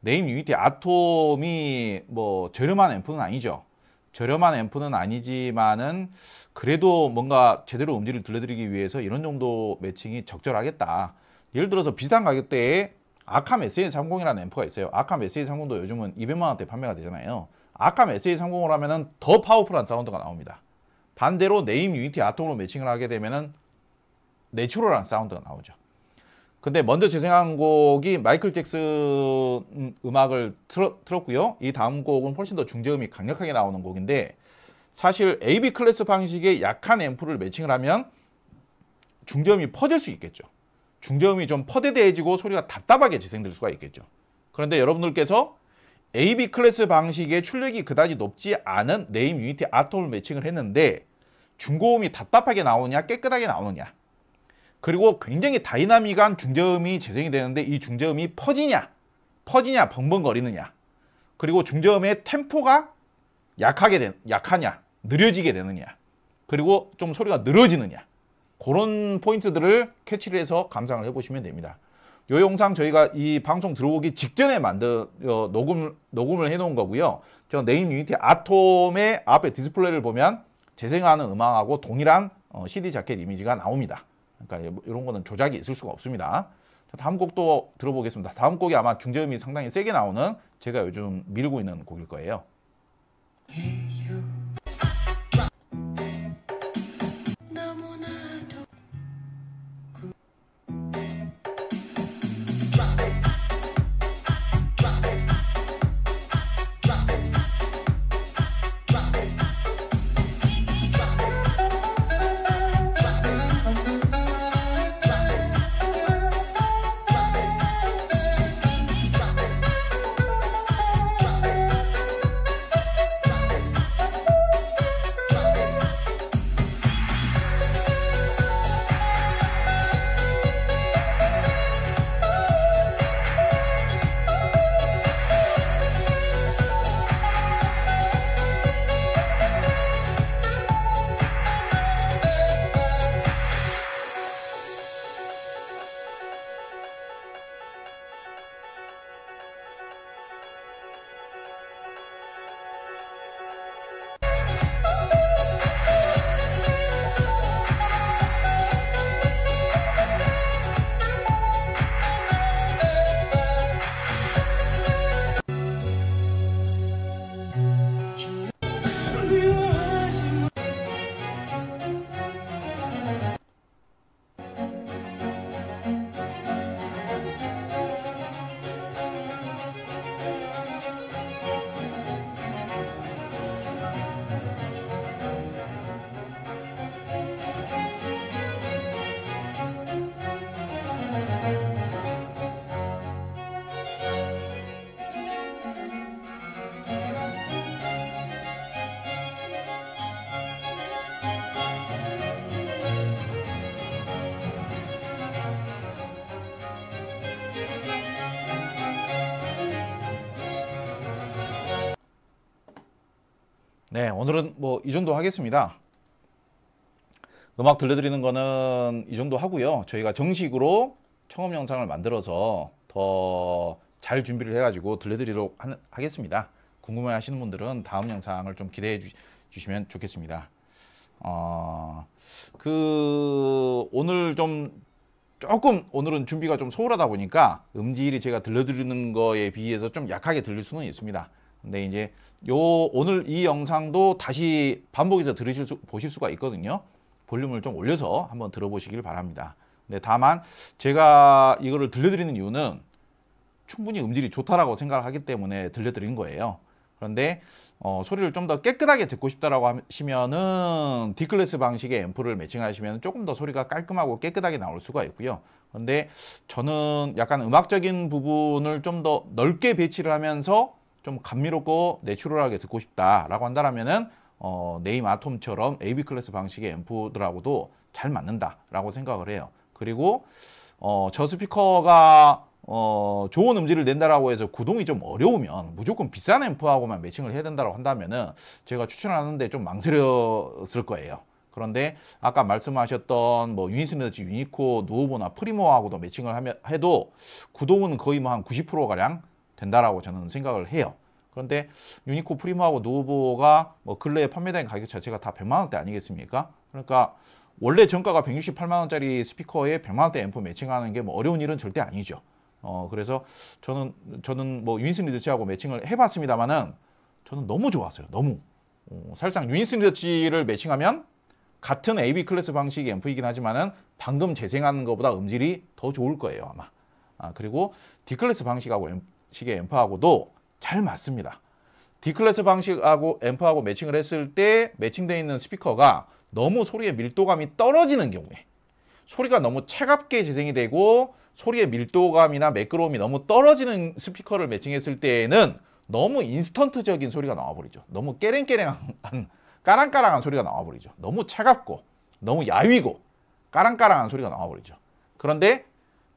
네임 유니티 아톰이 뭐 저렴한 앰프는 아니죠. 저렴한 앰프는 아니지만은 그래도 뭔가 제대로 음질을 들려드리기 위해서 이런 정도 매칭이 적절하겠다. 예를 들어서 비슷한 가격대에 아캄 SA30이라는 앰프가 있어요. 아캄 SA30도 요즘은 200만 원대 판매가 되잖아요. 아캄 SA30을 하면더 파워풀한 사운드가 나옵니다. 반대로 네임 유니티 아톰으로 매칭을 하게 되면은 내추럴한 사운드가 나오죠. 근데 먼저 재생한 곡이 마이클 잭슨 음, 음악을 틀 틀었고요. 이 다음 곡은 훨씬 더 중저음이 강력하게 나오는 곡인데 사실 AB 클래스 방식의 약한 앰프를 매칭을 하면 중저음이 퍼질 수 있겠죠. 중저음이 좀 퍼대대해지고 소리가 답답하게 재생될 수가 있겠죠. 그런데 여러분들께서 AB 클래스 방식의 출력이 그다지 높지 않은 네임 유니티 아톰을 매칭을 했는데 중고음이 답답하게 나오냐 깨끗하게 나오냐 느 그리고 굉장히 다이나믹한 중저음이 재생이 되는데 이 중저음이 퍼지냐 퍼지냐 벙벙거리느냐 그리고 중저음의 템포가 약하게 되, 약하냐 느려지게 되느냐 그리고 좀 소리가 늘어지느냐 그런 포인트들을 캐치를 해서 감상을 해보시면 됩니다. 요 영상 저희가 이 방송 들어오기 직전에 만든 어, 녹음, 녹음을 해놓은 거고요. 저 네임 유니티 아톰의 앞에 디스플레이를 보면 재생하는 음악하고 동일한 어, CD 자켓 이미지가 나옵니다. 그러니까 이런 거는 조작이 있을 수가 없습니다. 다음 곡도 들어보겠습니다. 다음 곡이 아마 중저음이 상당히 세게 나오는 제가 요즘 밀고 있는 곡일 거예요. 오늘은 뭐 이 정도 하겠습니다. 음악 들려드리는 거는 이 정도 하고요. 저희가 정식으로 청음 영상을 만들어서 더 잘 준비를 해가지고 들려드리도록 하겠습니다. 궁금해 하시는 분들은 다음 영상을 좀 기대해 주, 시면 좋겠습니다. 어, 그, 오늘 좀 조금 오늘은 준비가 좀 소홀하다 보니까 음질이 제가 들려드리는 거에 비해서 좀 약하게 들릴 수는 있습니다. 근데 이제 요 오늘 이 영상도 다시 반복해서 들으실 수, 보실 수가 있거든요. 볼륨을 좀 올려서 한번 들어보시길 바랍니다. 근데 다만 제가 이거를 들려드리는 이유는 충분히 음질이 좋다라고 생각하기 때문에 들려드린 거예요. 그런데 어, 소리를 좀 더 깨끗하게 듣고 싶다라고 하시면은 D클래스 방식의 앰프를 매칭하시면 조금 더 소리가 깔끔하고 깨끗하게 나올 수가 있고요. 그런데 저는 약간 음악적인 부분을 좀 더 넓게 배치를 하면서 좀 감미롭고 내추럴하게 듣고 싶다라고 한다면은 어, 네임 아톰처럼 AB 클래스 방식의 앰프들하고도 잘 맞는다라고 생각을 해요. 그리고 어, 저 스피커가 어, 좋은 음질을 낸다라고 해서 구동이 좀 어려우면 무조건 비싼 앰프하고만 매칭을 해야 된다고 한다면은 제가 추천하는데 좀 망설였을 거예요. 그런데 아까 말씀하셨던 뭐 유니스너지, 유니코, 누오보나 프리모하고도 매칭을 하면 해도 구동은 거의 뭐 한 90% 가량 된다라고 저는 생각을 해요. 그런데 유니코 프리모하고 노보가 뭐 근래에 판매된 가격 자체가 다 100만 원대 아니겠습니까? 그러니까 원래 정가가 168만 원짜리 스피커에 100만 원대 앰프 매칭하는 게 뭐 어려운 일은 절대 아니죠. 어 그래서 저는 저는 뭐 유인스 리더치하고 매칭을 해봤습니다만은 저는 너무 좋았어요. 너무 어, 사실상 유인스 리더치를 매칭하면 같은 AV 클래스 방식의 앰프이긴 하지만은 방금 재생하는 것보다 음질이 더 좋을 거예요 아마. 아 그리고 D 클래스 방식하고 시계 앰프하고도 잘 맞습니다. 디클래스 방식하고 앰프하고 매칭을 했을 때 매칭되어 있는 스피커가 너무 소리의 밀도감이 떨어지는 경우에 소리가 너무 차갑게 재생이 되고 소리의 밀도감이나 매끄러움이 너무 떨어지는 스피커를 매칭했을 때에는 너무 인스턴트적인 소리가 나와버리죠. 너무 깨랭깨랭한 까랑까랑한 소리가 나와버리죠. 너무 차갑고 너무 야위고 까랑까랑한 소리가 나와버리죠. 그런데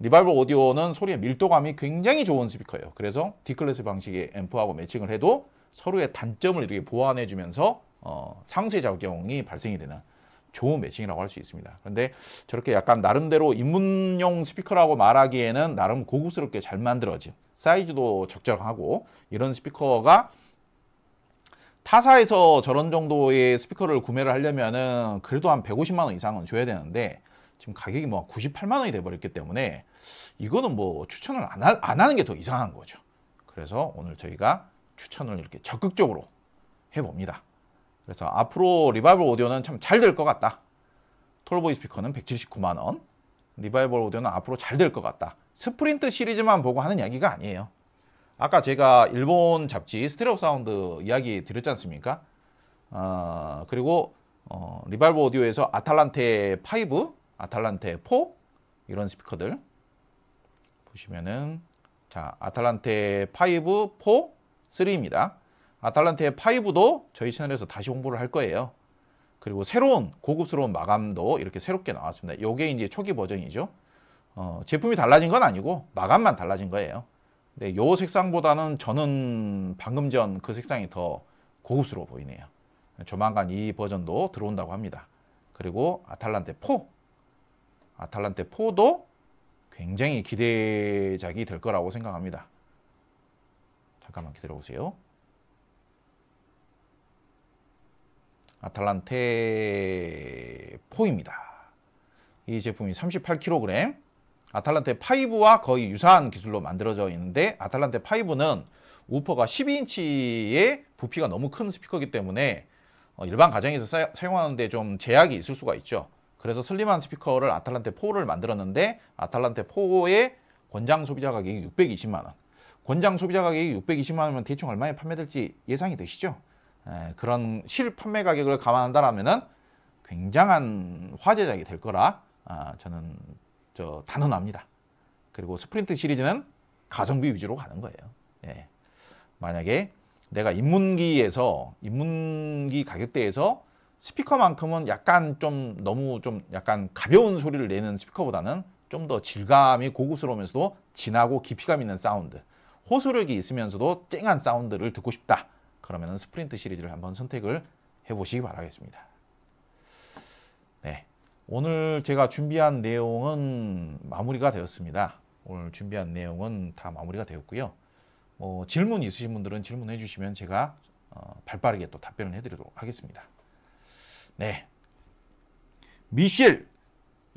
리발브 오디오는 소리의 밀도감이 굉장히 좋은 스피커예요. 그래서 D클래스 방식의 앰프하고 매칭을 해도 서로의 단점을 이렇게 보완해주면서 어, 상쇄 작용이 발생이 되는 좋은 매칭이라고 할 수 있습니다. 그런데 저렇게 약간 나름대로 입문용 스피커라고 말하기에는 나름 고급스럽게 잘 만들어진 사이즈도 적절하고 이런 스피커가 타사에서 저런 정도의 스피커를 구매를 하려면은 그래도 한 150만 원 이상은 줘야 되는데 지금 가격이 뭐 98만 원이 돼버렸기 때문에 이거는 뭐 추천을 안, 하, 안 하는 게 더 이상한 거죠. 그래서 오늘 저희가 추천을 이렇게 적극적으로 해봅니다. 그래서 앞으로 리바이벌 오디오는 참 잘 될 것 같다. 톨보이 스피커는 179만 원, 리바이벌 오디오는 앞으로 잘 될 것 같다. 스프린트 시리즈만 보고 하는 이야기가 아니에요. 아까 제가 일본 잡지 스테레오 사운드 이야기 드렸지 않습니까? 어, 그리고 어, 리발버 오디오에서 아탈란테 5 아탈란테 4 이런 스피커들 보시면은 자 아탈란테 5, 4, 3입니다. 아탈란테 5도 저희 채널에서 다시 홍보를 할 거예요. 그리고 새로운 고급스러운 마감도 이렇게 새롭게 나왔습니다. 이게 이제 초기 버전이죠. 어, 제품이 달라진 건 아니고 마감만 달라진 거예요. 근데 요 색상보다는 저는 방금 전 그 색상이 더 고급스러워 보이네요. 조만간 이 버전도 들어온다고 합니다. 그리고 아탈란테 4 아탈란테 포도 굉장히 기대작이 될 거라고 생각합니다. 잠깐만 기다려보세요. 아탈란테 포입니다이 제품이 38kg 아탈란테 5와 거의 유사한 기술로 만들어져 있는데 아탈란테 5는 우퍼가 12인치의 부피가 너무 큰 스피커이기 때문에 어, 일반 가정에서 사, 용하는데좀 제약이 있을 수가 있죠. 그래서 슬림한 스피커를 아탈란테 4를 만들었는데 아탈란테 4의 권장 소비자 가격이 620만 원. 권장 소비자 가격이 620만 원이면 대충 얼마에 판매될지 예상이 되시죠? 에, 예, 그런 실 판매 가격을 감안한다라면은 굉장한 화제작이 될 거라 아, 저는 저 단언합니다. 그리고 스프린트 시리즈는 가성비 위주로 가는 거예요. 예. 만약에 내가 입문기에서 입문기 가격대에서 스피커만큼은 약간 좀 너무 좀 약간 가벼운 소리를 내는 스피커보다는 좀 더 질감이 고급스러우면서도 진하고 깊이감 있는 사운드 호소력이 있으면서도 쨍한 사운드를 듣고 싶다 그러면 스프린트 시리즈를 한번 선택을 해보시기 바라겠습니다 네, 오늘 제가 준비한 내용은 마무리가 되었습니다 오늘 준비한 내용은 다 마무리가 되었고요 뭐 질문 있으신 분들은 질문해 주시면 제가 어, 발빠르게 또 답변을 해드리도록 하겠습니다 네. 미셸.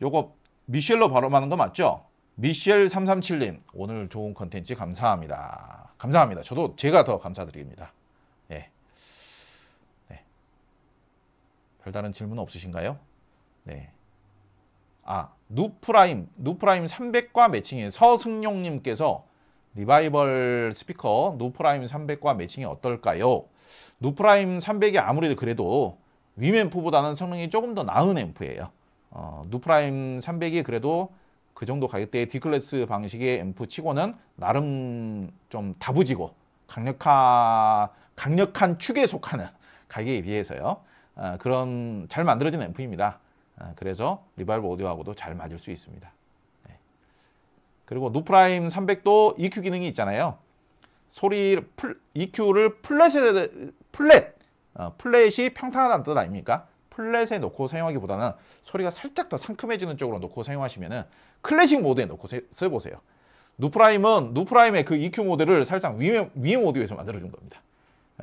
요거 미셸로 발음하는 거 맞죠? 미셸337님. 오늘 좋은 컨텐츠 감사합니다. 감사합니다. 저도 제가 더 감사드립니다. 네. 네. 별다른 질문 없으신가요? 네. 아, 누프라임, 누프라임 300과 매칭인 서승용님께서 리바이벌 스피커 누프라임 300과 매칭이 어떨까요? 누프라임 300이 아무래도 그래도 위앰프보다는 성능이 조금 더 나은 앰프예요. 어, 누프라임 300이 그래도 그 정도 가격대의 D클래스 방식의 앰프 치고는 나름 좀 다부지고 강력한, 강력한 축에 속하는 가격에 비해서요. 어, 그런 잘 만들어진 앰프입니다. 어, 그래서 리발브 오디오하고도 잘 맞을 수 있습니다. 네. 그리고 누프라임 300도 EQ 기능이 있잖아요. 소리 EQ를 플랫에, 플랫 어, 플랫이 평탄하다는 뜻 아닙니까? 플랫에 놓고 사용하기보다는 소리가 살짝 더 상큼해지는 쪽으로 놓고 사용하시면은 클래식 모드에 놓고 세, 써보세요. 누프라임은 누프라임의 그 EQ 모드를 살짝 위에, 위에 모드에서 만들어준 겁니다.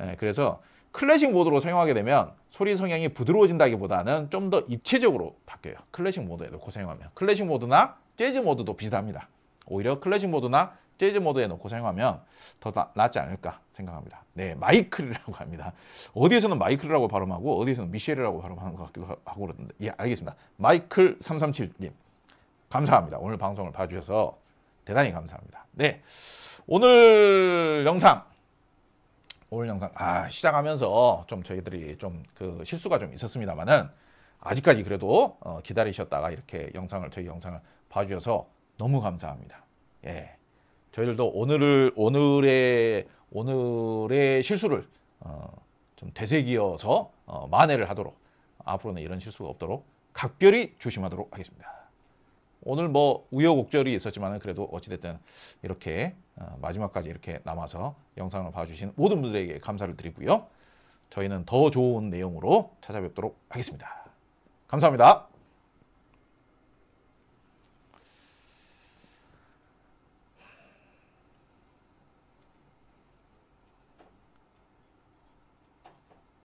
예, 그래서 클래식 모드로 사용하게 되면 소리 성향이 부드러워진다기보다는 좀 더 입체적으로 바뀌어요. 클래식 모드에 놓고 사용하면. 클래식 모드나 재즈 모드도 비슷합니다. 오히려 클래식 모드나 재즈 모드에 놓고 사용하면 더 나, 낫지 않을까 생각합니다. 네, 마이클이라고 합니다. 어디에서는 마이클이라고 발음하고 어디에서는 미셸이라고 발음하는 것 같기도 하고 그러는데 예, 알겠습니다. 마이클 337님 감사합니다. 오늘 방송을 봐주셔서 대단히 감사합니다. 네, 오늘 영상 오늘 영상 아 시작하면서 좀 저희들이 좀 그 실수가 좀 있었습니다만은 아직까지 그래도 어, 기다리셨다가 이렇게 영상을 저희 영상을 봐주셔서 너무 감사합니다. 예. 저희들도 오늘을 오늘의 오늘의 실수를 어, 좀 되새기어서 어, 만회를 하도록 앞으로는 이런 실수가 없도록 각별히 조심하도록 하겠습니다. 오늘 뭐 우여곡절이 있었지만 그래도 어찌됐든 이렇게 어, 마지막까지 이렇게 남아서 영상을 봐주신 모든 분들에게 감사를 드리고요. 저희는 더 좋은 내용으로 찾아뵙도록 하겠습니다. 감사합니다.